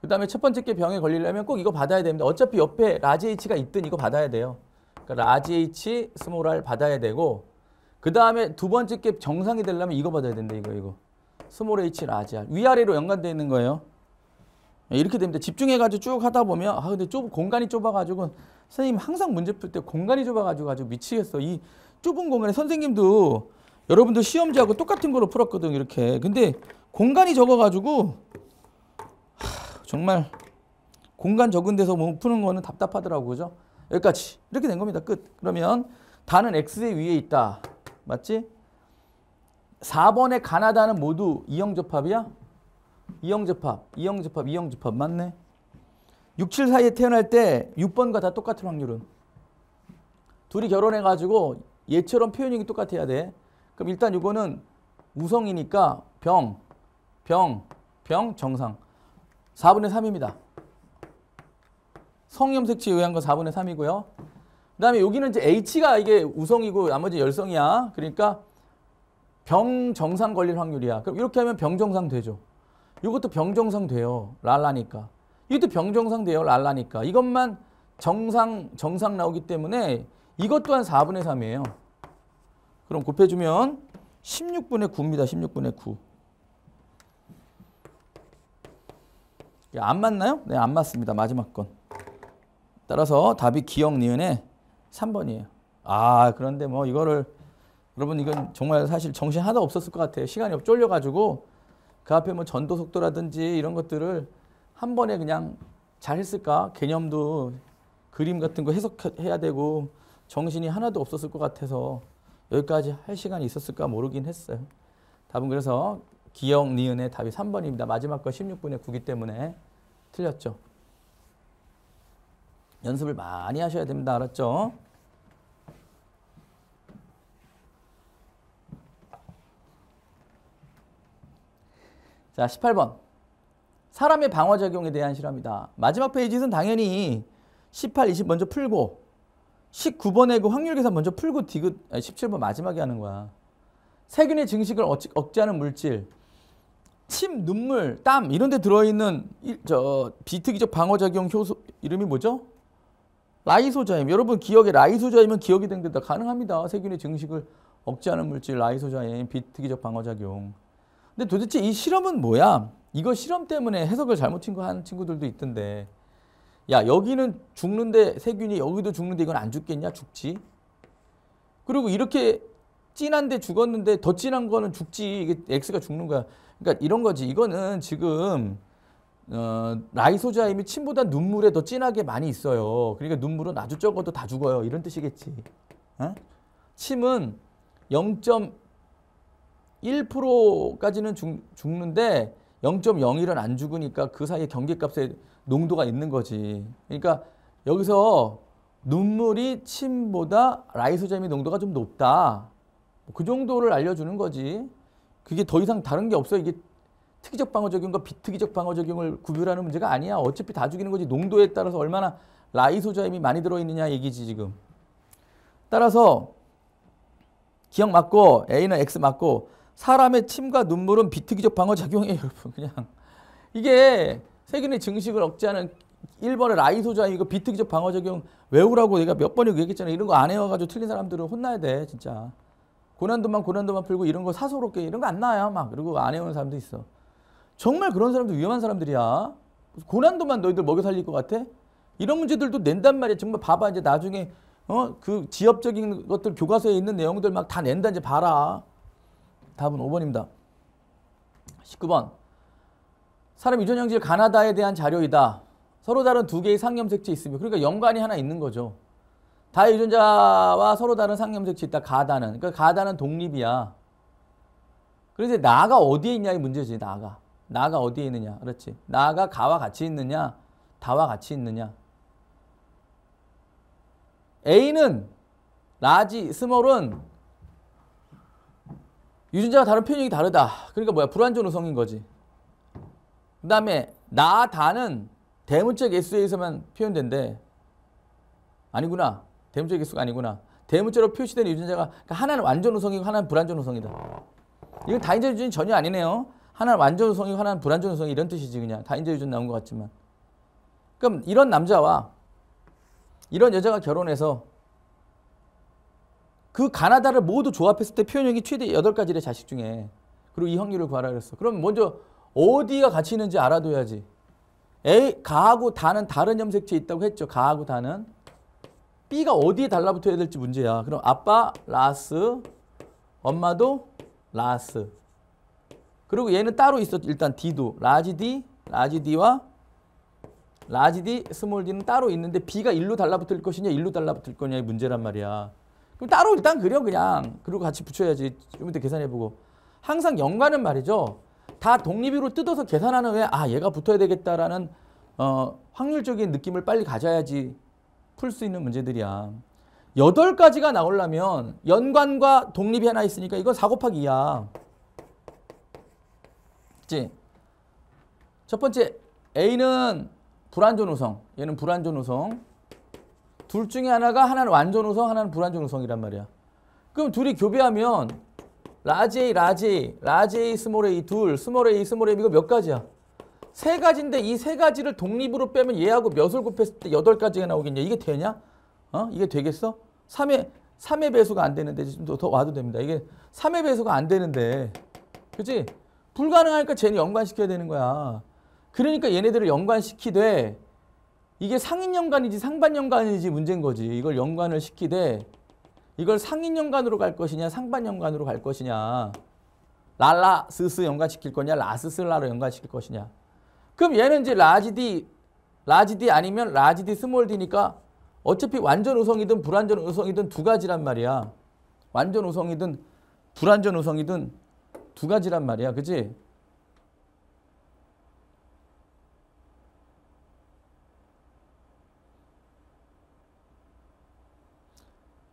S1: 그 다음에 첫 번째 게 병에 걸리려면 꼭 이거 받아야 됩니다. 어차피 옆에 라지 H가 있든 이거 받아야 돼요. 그러니까 라지 H, 스몰 R 받아야 되고 그 다음에 두 번째 게 정상이 되려면 이거 받아야 된다. 이거 이거. 스몰 H, 라지 R. 위아래로 연관되어 있는 거예요. 예, 이렇게 됩니다. 집중해가지고 쭉 하다 보면 아 근데 좁, 공간이 좁아가지고 선생님 항상 문제 풀 때 공간이 좁아가지고 미치겠어. 이 좁은 공간에 선생님도 여러분도 시험지하고 똑같은 걸로 풀었거든 이렇게. 근데 공간이 적어가지고 정말 공간 적은 데서 몸 푸는 거는 답답하더라고요. 그죠? 여기까지. 이렇게 된 겁니다. 끝. 그러면 다는 X의 위에 있다. 맞지? 4번의 가나다는 모두 이형접합이야? 이형접합, 이형접합, 이형접합 맞네. 6, 7 사이에 태어날 때 6번과 다 똑같은 확률은. 둘이 결혼해가지고 얘처럼 표현이 똑같아야 돼. 그럼 일단 이거는 우성이니까 병, 병, 병, 정상. 4분의 3입니다. 성염색치에 의한 4분의 3이고요. 그 다음에 여기는 이제 H가 이게 우성이고 나머지 열성이야. 그러니까 병정상 걸릴 확률이야. 그럼 이렇게 하면 병정상 되죠. 이것도 병정상 돼요. 랄라니까. 이것도 병정상 돼요. 랄라니까. 이것만 정상, 정상 나오기 때문에 이것 또한 4분의 3이에요. 그럼 곱해주면 16분의 9입니다. 16분의 9. 예, 안 맞나요? 네, 안 맞습니다. 마지막 건. 따라서 답이 기억 니은의 3번이에요. 아, 그런데 뭐 이거를 여러분 이건 정말 사실 정신 하나 없었을 것 같아요. 시간이 쫄려 가지고 그 앞에 뭐 전도 속도라든지 이런 것들을 한 번에 그냥 잘 했을까? 개념도 그림 같은 거 해석해야 되고 정신이 하나도 없었을 것 같아서 여기까지 할 시간이 있었을까 모르긴 했어요. 답은 그래서 기역, 니은의 답이 3번입니다. 마지막 거 16분의 9기 때문에 틀렸죠. 연습을 많이 하셔야 됩니다. 알았죠? 자, 18번. 사람의 방어작용에 대한 실험이다. 마지막 페이지는 당연히 18, 20 먼저 풀고 19번에 그 확률 계산 먼저 풀고 디귿 17번 마지막에 하는 거야. 세균의 증식을 억제하는 물질 침, 눈물, 땀 이런 데 들어있는 저 비특이적 방어작용 효소 이름이 뭐죠? 라이소자임. 여러분 기억에 라이소자임은 기억이 된다 가능합니다. 세균의 증식을 억제하는 물질 라이소자임, 비특이적 방어작용. 근데 도대체 이 실험은 뭐야? 이거 실험 때문에 해석을 잘못 친구 하는 친구들도 있던데. 야 여기는 죽는데 세균이 여기도 죽는데 이건 안 죽겠냐? 죽지. 그리고 이렇게 진한데 죽었는데 더 진한 거는 죽지. 이게 X가 죽는 거야. 그러니까 이런 거지. 이거는 지금 어, 라이소자임이 침보다 눈물에 더 진하게 많이 있어요. 그러니까 눈물은 아주 적어도 다 죽어요. 이런 뜻이겠지. 어? 침은 0.1%까지는 죽는데 0.01은 안 죽으니까 그 사이에 경계값의 농도가 있는 거지. 그러니까 여기서 눈물이 침보다 라이소자임의 농도가 좀 높다. 뭐 그 정도를 알려주는 거지. 그게 더 이상 다른 게 없어요. 이게 특이적 방어 적용과 비특이적 방어 적용을 구별하는 문제가 아니야. 어차피 다 죽이는 거지. 농도에 따라서 얼마나 라이소자임이 많이 들어있느냐 얘기지 지금. 따라서 기억 맞고 A는 X 맞고 사람의 침과 눈물은 비특이적 방어 작용이에요. 여러분 그냥 이게 세균의 증식을 억제하는 1번의 라이소자임 이거 비특이적 방어 작용 외우라고 내가 몇 번이고 얘기했잖아요. 이런 거 안 외워가지고 틀린 사람들은 혼나야 돼 진짜. 고난도만 고난도만 풀고 이런 거 사소롭게 이런 거 안 나요 와막 그리고 안 해오는 사람도 있어. 정말 그런 사람도 위험한 사람들이야. 고난도만 너희들 먹여 살릴 것 같아? 이런 문제들도 낸단 말이야. 정말 봐봐 이제 나중에 어그 지엽적인 것들 교과서에 있는 내용들 막 다 낸다 이제 봐라. 답은 5번입니다. 19번 사람 유전형질 가나다에 대한 자료이다. 서로 다른 두 개의 상염색체 있으며 그러니까 연관이 하나 있는 거죠. 다 유전자와 서로 다른 상염색 치있다 가다는. 그러니까 가다는 독립이야. 그래서 나가 어디에 있냐의 문제지, 나가. 나가 어디에 있느냐. 그렇지. 나가 가와 같이 있느냐, 다와 같이 있느냐. A는 라지, 스몰은 유전자가 다른 표현이 다르다. 그러니까 뭐야? 불완전 우성인 거지. 그 다음에 나, 다는 대문자 개수에 의해서 표현된대. 아니구나. 대문자 개수가 아니구나. 대문자로 표시된 유전자가 그러니까 하나는 완전 우성이고 하나는 불완전 우성이다. 이건 다인제 유전이 전혀 아니네요. 하나는 완전 우성이고 하나는 불완전 우성이 이런 뜻이지 그냥 다인제 유전 나온 것 같지만. 그럼 이런 남자와 이런 여자가 결혼해서 그 가나다를 모두 조합했을 때표현력이 최대 여덟 가지래 자식 중에. 그리고 이 확률을 구하라 그랬어. 그럼 먼저 어디가 같이 있는지 알아둬야지. A, 가하고 다는 다른 염색체 있다고 했죠. 가하고 다는. B가 어디에 달라붙어야 될지 문제야. 그럼 아빠 라스, 엄마도 라스. 그리고 얘는 따로 있어. 일단 D도. 라지 D, 라지 D와 라지 D, 스몰 D는 따로 있는데 B가 일로 달라붙을 것이냐, 일로 달라붙을 거냐의 문제란 말이야. 그럼 따로 일단 그려 그냥. 그리고 같이 붙여야지. 좀 이따 계산해보고. 항상 연관은 말이죠. 다 독립으로 뜯어서 계산하는 왜 아, 얘가 붙어야 되겠다라는 어, 확률적인 느낌을 빨리 가져야지 풀수 있는 문제들이야. 여덟 가지가 나오려면 연관과 독립이 하나 있으니까 이건 4 곱하기 2야. 그치? 첫 번째 A는 불완전 우성, 얘는 불완전 우성. 둘 중에 하나가 하나는 완전 우성, 하나는 불완전 우성이란 말이야. 그럼 둘이 교배하면 라지 A, 라지 A, 라지 A, 스몰 A 둘, 스몰 A, 스몰 A 이거 몇 가지야? 세 가지인데 이 세 가지를 독립으로 빼면 얘하고 몇을 곱했을 때 여덟 가지가 나오겠냐? 이게 되냐? 어? 이게 되겠어? 3의 3의 배수가 안 되는데 좀더 와도 됩니다. 이게 3의 배수가 안 되는데. 그렇지? 불가능하니까 쟤는 연관시켜야 되는 거야. 그러니까 얘네들을 연관시키되 이게 상인연관이지 상반연관이지 문제인 거지. 이걸 연관을 시키되 이걸 상인연관으로 갈 것이냐 상반연관으로 갈 것이냐 랄라스스 연관시킬 거냐 라스슬라로 연관시킬 것이냐 그럼 얘는 이제 라지 D, 라지 D 아니면 라지 D 스몰 D니까 어차피 완전 우성이든 불완전 우성이든 두 가지란 말이야. 완전 우성이든 불완전 우성이든 두 가지란 말이야. 그지?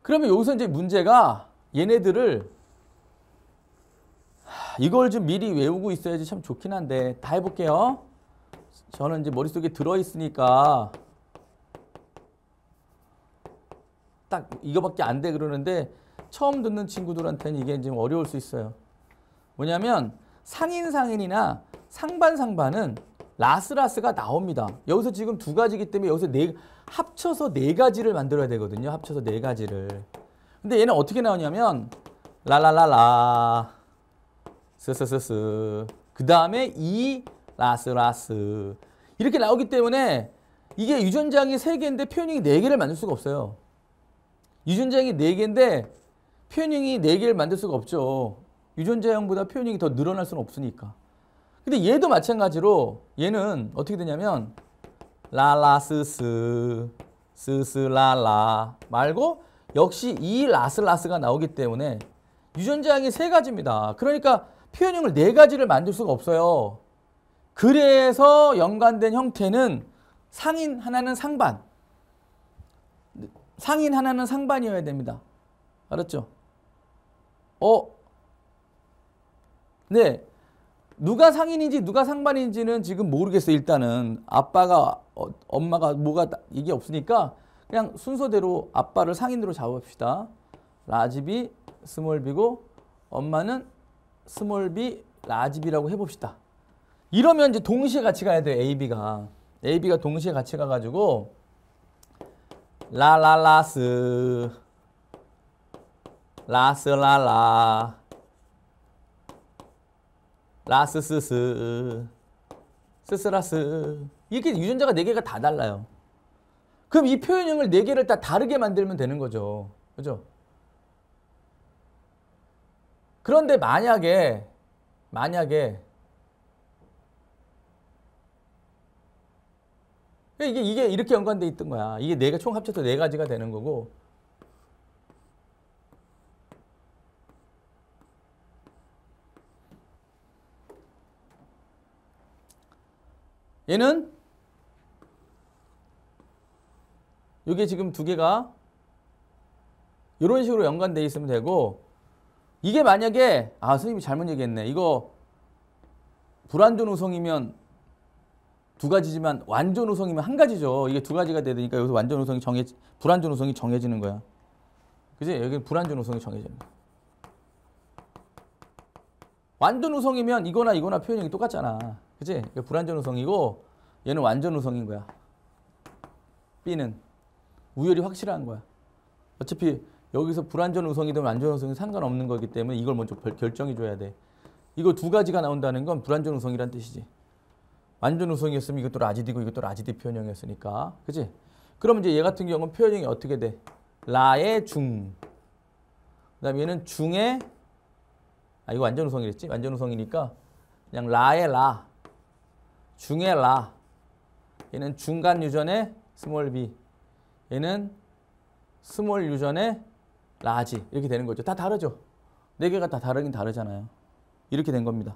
S1: 그러면 여기서 이제 문제가 얘네들을 이걸 좀 미리 외우고 있어야지 참 좋긴 한데 다 해볼게요. 저는 이제 머릿속에 들어있으니까 딱 이거밖에 안 돼 그러는데 처음 듣는 친구들한테는 이게 지금 어려울 수 있어요. 뭐냐면 상인상인이나 상반상반은 라스라스가 나옵니다. 여기서 지금 두 가지기 때문에 여기서 네 합쳐서 네 가지를 만들어야 되거든요. 합쳐서 네 가지를. 근데 얘는 어떻게 나오냐면 라라라라 스스스스 그 다음에 이 라스 라스 이렇게 나오기 때문에 이게 유전장이 3개인데 표현형이 4개를 만들 수가 없어요. 유전장이 4개인데 표현형이 4개를 만들 수가 없죠. 유전자형보다 표현형이 더 늘어날 수는 없으니까. 근데 얘도 마찬가지로 얘는 어떻게 되냐면 라라스스 스스라라 말고 역시 이 라스라스가 나오기 때문에 유전자형이 3 가지입니다. 그러니까 표현형을 4 가지를 만들 수가 없어요. 그래서 연관된 형태는 상인 하나는 상반 상인 하나는 상반이어야 됩니다. 알았죠? 어? 네. 누가 상인인지 누가 상반인지는 지금 모르겠어요. 일단은 아빠가 어, 엄마가 뭐가 이게 없으니까 그냥 순서대로 아빠를 상인으로 잡읍시다. 라지비 스몰비고 엄마는 스몰비 라지비라고 해봅시다. 이러면 이제 동시에 같이 가야 돼요. A, B가. A, B가 동시에 같이 가가지고 라라라스 라스라라 라스스스 스스라스 이렇게 유전자가 4개가 다 달라요. 그럼 이 표현형을 4개를 다 다르게 만들면 되는 거죠. 그죠? 그런데 만약에 만약에 그러니까 이게, 이게 이렇게 연관돼 있던 거야. 이게 네, 총 합쳐서 네 가지가 되는 거고. 얘는 이게 지금 두 개가 이런 식으로 연관돼 있으면 되고 이게 만약에 아 선생님이 잘못 얘기했네 이거 불완전 우성이면 두 가지지만 완전 우성이면 한 가지죠. 이게 두 가지가 되니까 여기서 완전 우성이 정해 불완전 우성이 정해지는 거야. 그지? 여기 불완전 우성이 정해지 완전 우성이면 이거나 이거나 표현이 똑같잖아. 그지? 이게 불완전 우성이고 얘는 완전 우성인 거야. B는 우열이 확실한 거야. 어차피 여기서 불완전 우성이 되 완전 우성이 상관없는 거기 때문에 이걸 먼저 결정해 줘야 돼. 이거 두 가지가 나온다는 건 불완전 우성이란 뜻이지. 완전 우성이었으면 이것도 라지디고 이것도 라지디 표현형이었으니까. 그치 그럼 이제 얘 같은 경우는 표현형이 어떻게 돼? 라의 중. 그 다음에 얘는 중의 아 이거 완전 우성이랬지? 완전 우성이니까 그냥 라의 라. 중의 라. 얘는 중간 유전의 스몰 b. 얘는 스몰 유전의 라지. 이렇게 되는 거죠. 다 다르죠. 네 개가 다 다르긴 다르잖아요. 이렇게 된 겁니다.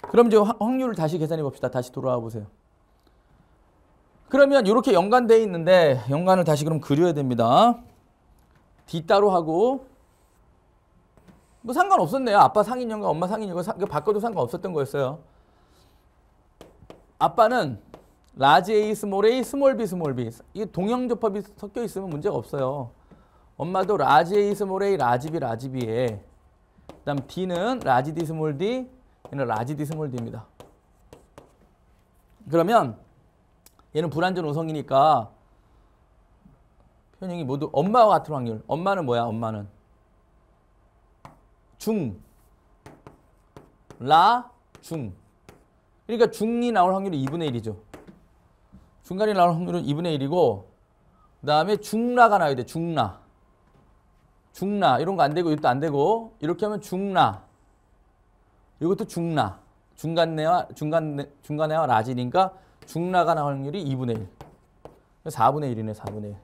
S1: 그럼 이제 확률을 다시 계산해 봅시다. 다시 돌아와 보세요. 그러면 이렇게 연관돼 있는데 연관을 다시 그럼 그려야 됩니다. D 따로 하고 뭐 상관없었네요. 아빠 상인연과 엄마 상인연 바꿔도 상관없었던 거였어요. 아빠는 라지 A, 스몰 A, 스몰 B, 스몰 B 이게 동형조합이 섞여 있으면 문제가 없어요. 엄마도 라지 A, 스몰 A, 라지 B, 라지 B에 그다음 D는 라지 D, 스몰 D, 얘는 라지 디 스몰 D입니다. 그러면 얘는 불완전 우성이니까 표현이 모두 엄마와 같은 확률. 엄마는 뭐야? 엄마는 중, 라, 중. 그러니까 중이 나올 확률이 2분의 1이죠. 중간이 나올 확률은 2분의 1이고 그 다음에 중라가 나와야 돼. 중라. 중라 이런 거 안 되고 이것도 안 되고 이렇게 하면 중라 이것도 중라. 중간내와 중간 중간내와 라진이니까 중라가 나올 확률이 2분의 1. 4분의 1이네, 4분의 1.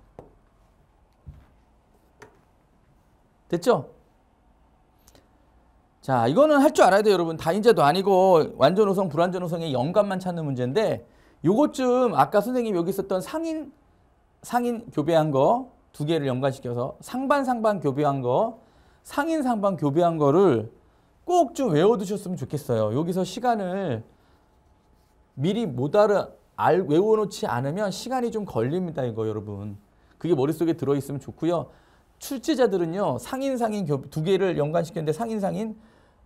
S1: 됐죠? 자, 이거는 할 줄 알아야 돼요, 여러분. 다인제도 아니고 완전 우성, 불완전 우성의 연관만 찾는 문제인데 요것쯤 아까 선생님 여기 있었던 상인 상인 교배한 거 두 개를 연관시켜서 상반 상반 교배한 거 상인 상반 교배한 거를 꼭좀 외워두셨으면 좋겠어요. 여기서 시간을 미리 못 알아 알, 외워놓지 않으면 시간이 좀 걸립니다. 이거 여러분. 그게 머릿속에 들어있으면 좋고요. 출제자들은요. 상인 상인 두 개를 연관시켰는데 상인 상인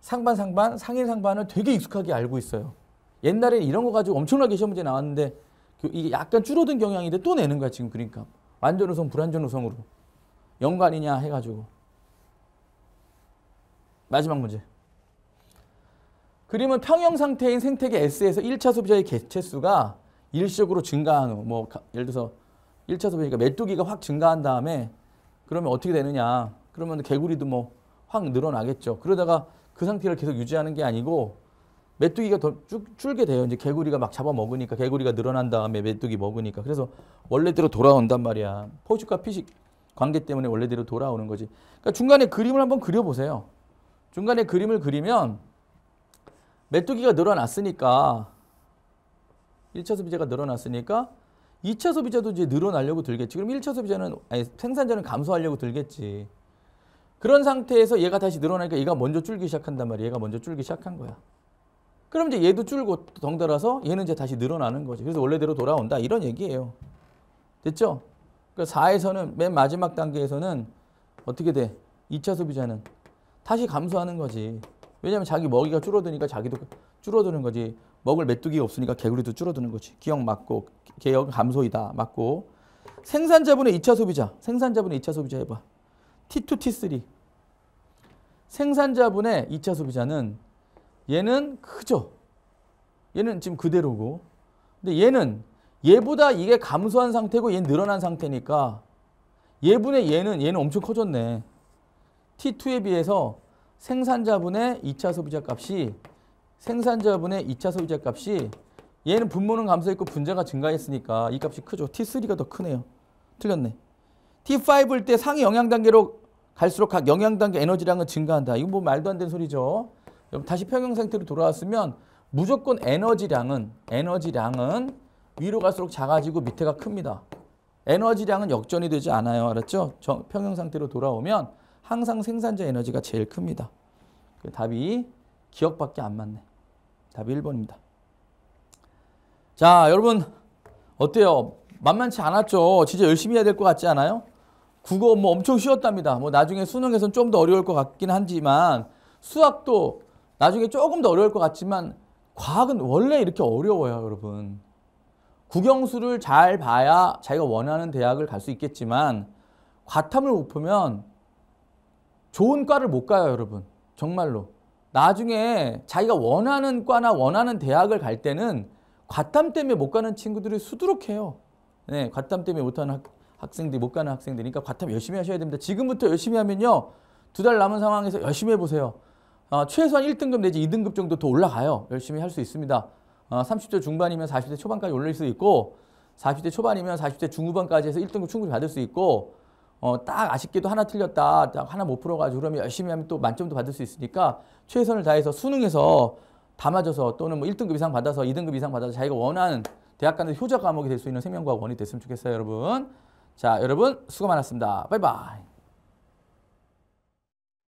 S1: 상반 상반 상인 상반을 되게 익숙하게 알고 있어요. 옛날에 이런 거 가지고 엄청나게 시험 문제 나왔는데 그 이게 약간 줄어든 경향인데 또 내는 거야 지금 그러니까. 완전 우성 불완전 우성으로 연관이냐 해가지고 마지막 문제 그림은 평형 상태인 생태계 S에서 1차 소비자의 개체수가 일시적으로 증가한 후, 뭐 예를 들어서 1차 소비니까 메뚜기가 확 증가한 다음에 그러면 어떻게 되느냐. 그러면 개구리도 뭐 확 늘어나겠죠. 그러다가 그 상태를 계속 유지하는 게 아니고 메뚜기가 더 쭉, 줄게 돼요. 이제 개구리가 막 잡아먹으니까 개구리가 늘어난 다음에 메뚜기 먹으니까 그래서 원래대로 돌아온단 말이야. 포식과 피식 관계 때문에 원래대로 돌아오는 거지. 그러니까 중간에 그림을 한번 그려보세요. 중간에 그림을 그리면 메뚜기가 늘어났으니까 1차 소비자가 늘어났으니까 2차 소비자도 이제 늘어나려고 들겠지. 그럼 1차 소비자는 아니 생산자는 감소하려고 들겠지. 그런 상태에서 얘가 다시 늘어나니까 얘가 먼저 줄기 시작한단 말이야. 얘가 먼저 줄기 시작한 거야. 그럼 이제 얘도 줄고 덩달아서 얘는 이제 다시 늘어나는 거지. 그래서 원래대로 돌아온다. 이런 얘기예요. 됐죠? 그러니 4에서는 맨 마지막 단계에서는 어떻게 돼? 2차 소비자는 다시 감소하는 거지. 왜냐면 자기 먹이가 줄어드니까 자기도 그 줄어드는 거지. 먹을 메뚜기가 없으니까 개구리도 줄어드는 거지. 기억 맞고 개혁 감소이다 맞고 생산자분의 2차 소비자 생산자분의 2차 소비자 해봐. T2, T3 생산자분의 2차 소비자는 얘는 크죠. 얘는 지금 그대로고 근데 얘는 얘보다 이게 감소한 상태고 얘는 늘어난 상태니까 얘분의 얘는 얘는 엄청 커졌네. T2에 비해서 생산자분의 2차 소비자 값이 생산자분의 2차 소비자 값이 얘는 분모는 감소했고 분자가 증가했으니까 이 값이 크죠. T3가 더 크네요. 틀렸네. T5일 때 상위 영양 단계로 갈수록 각 영양 단계 에너지량은 증가한다. 이건 뭐 말도 안 되는 소리죠. 여러분 다시 평형 상태로 돌아왔으면 무조건 에너지량은 에너지량은 위로 갈수록 작아지고 밑에가 큽니다. 에너지량은 역전이 되지 않아요. 알았죠? 평형 상태로 돌아오면 항상 생산자 에너지가 제일 큽니다. 그 답이 기억밖에 안 맞네. 답이 1번입니다. 자, 여러분 어때요? 만만치 않았죠? 진짜 열심히 해야 될 것 같지 않아요? 국어 뭐 엄청 쉬웠답니다. 뭐 나중에 수능에선 좀더 어려울 것 같긴 하지만 수학도 나중에 조금 더 어려울 것 같지만 과학은 원래 이렇게 어려워요, 여러분. 국영수를 잘 봐야 자기가 원하는 대학을 갈 수 있겠지만 과탐을 못 보면 좋은 과를 못 가요, 여러분. 정말로. 나중에 자기가 원하는 과나 원하는 대학을 갈 때는 과탐 때문에 못 가는 친구들이 수두룩해요. 네, 과탐 때문에 못하는 학, 학생들이 못 가는 학생들이니까 과탐 열심히 하셔야 됩니다. 지금부터 열심히 하면요. 두 달 남은 상황에서 열심히 해보세요. 어, 최소한 1등급 내지 2등급 정도 더 올라가요. 열심히 할 수 있습니다. 어, 아, 30대 중반이면 40대 초반까지 올릴 수 있고 40대 초반이면 40대 중후반까지 해서 1등급 충분히 받을 수 있고 어, 딱 아쉽게도 하나 틀렸다, 딱 하나 못 풀어가지고 그러면 열심히 하면 또 만점도 받을 수 있으니까 최선을 다해서 수능에서 담아줘서 또는 뭐 1등급 이상 받아서 2등급 이상 받아서 자기가 원하는 대학 간의 효자 과목이 될 수 있는 생명과학원이 됐으면 좋겠어요, 여러분. 자, 여러분 수고 많았습니다. 바이바이.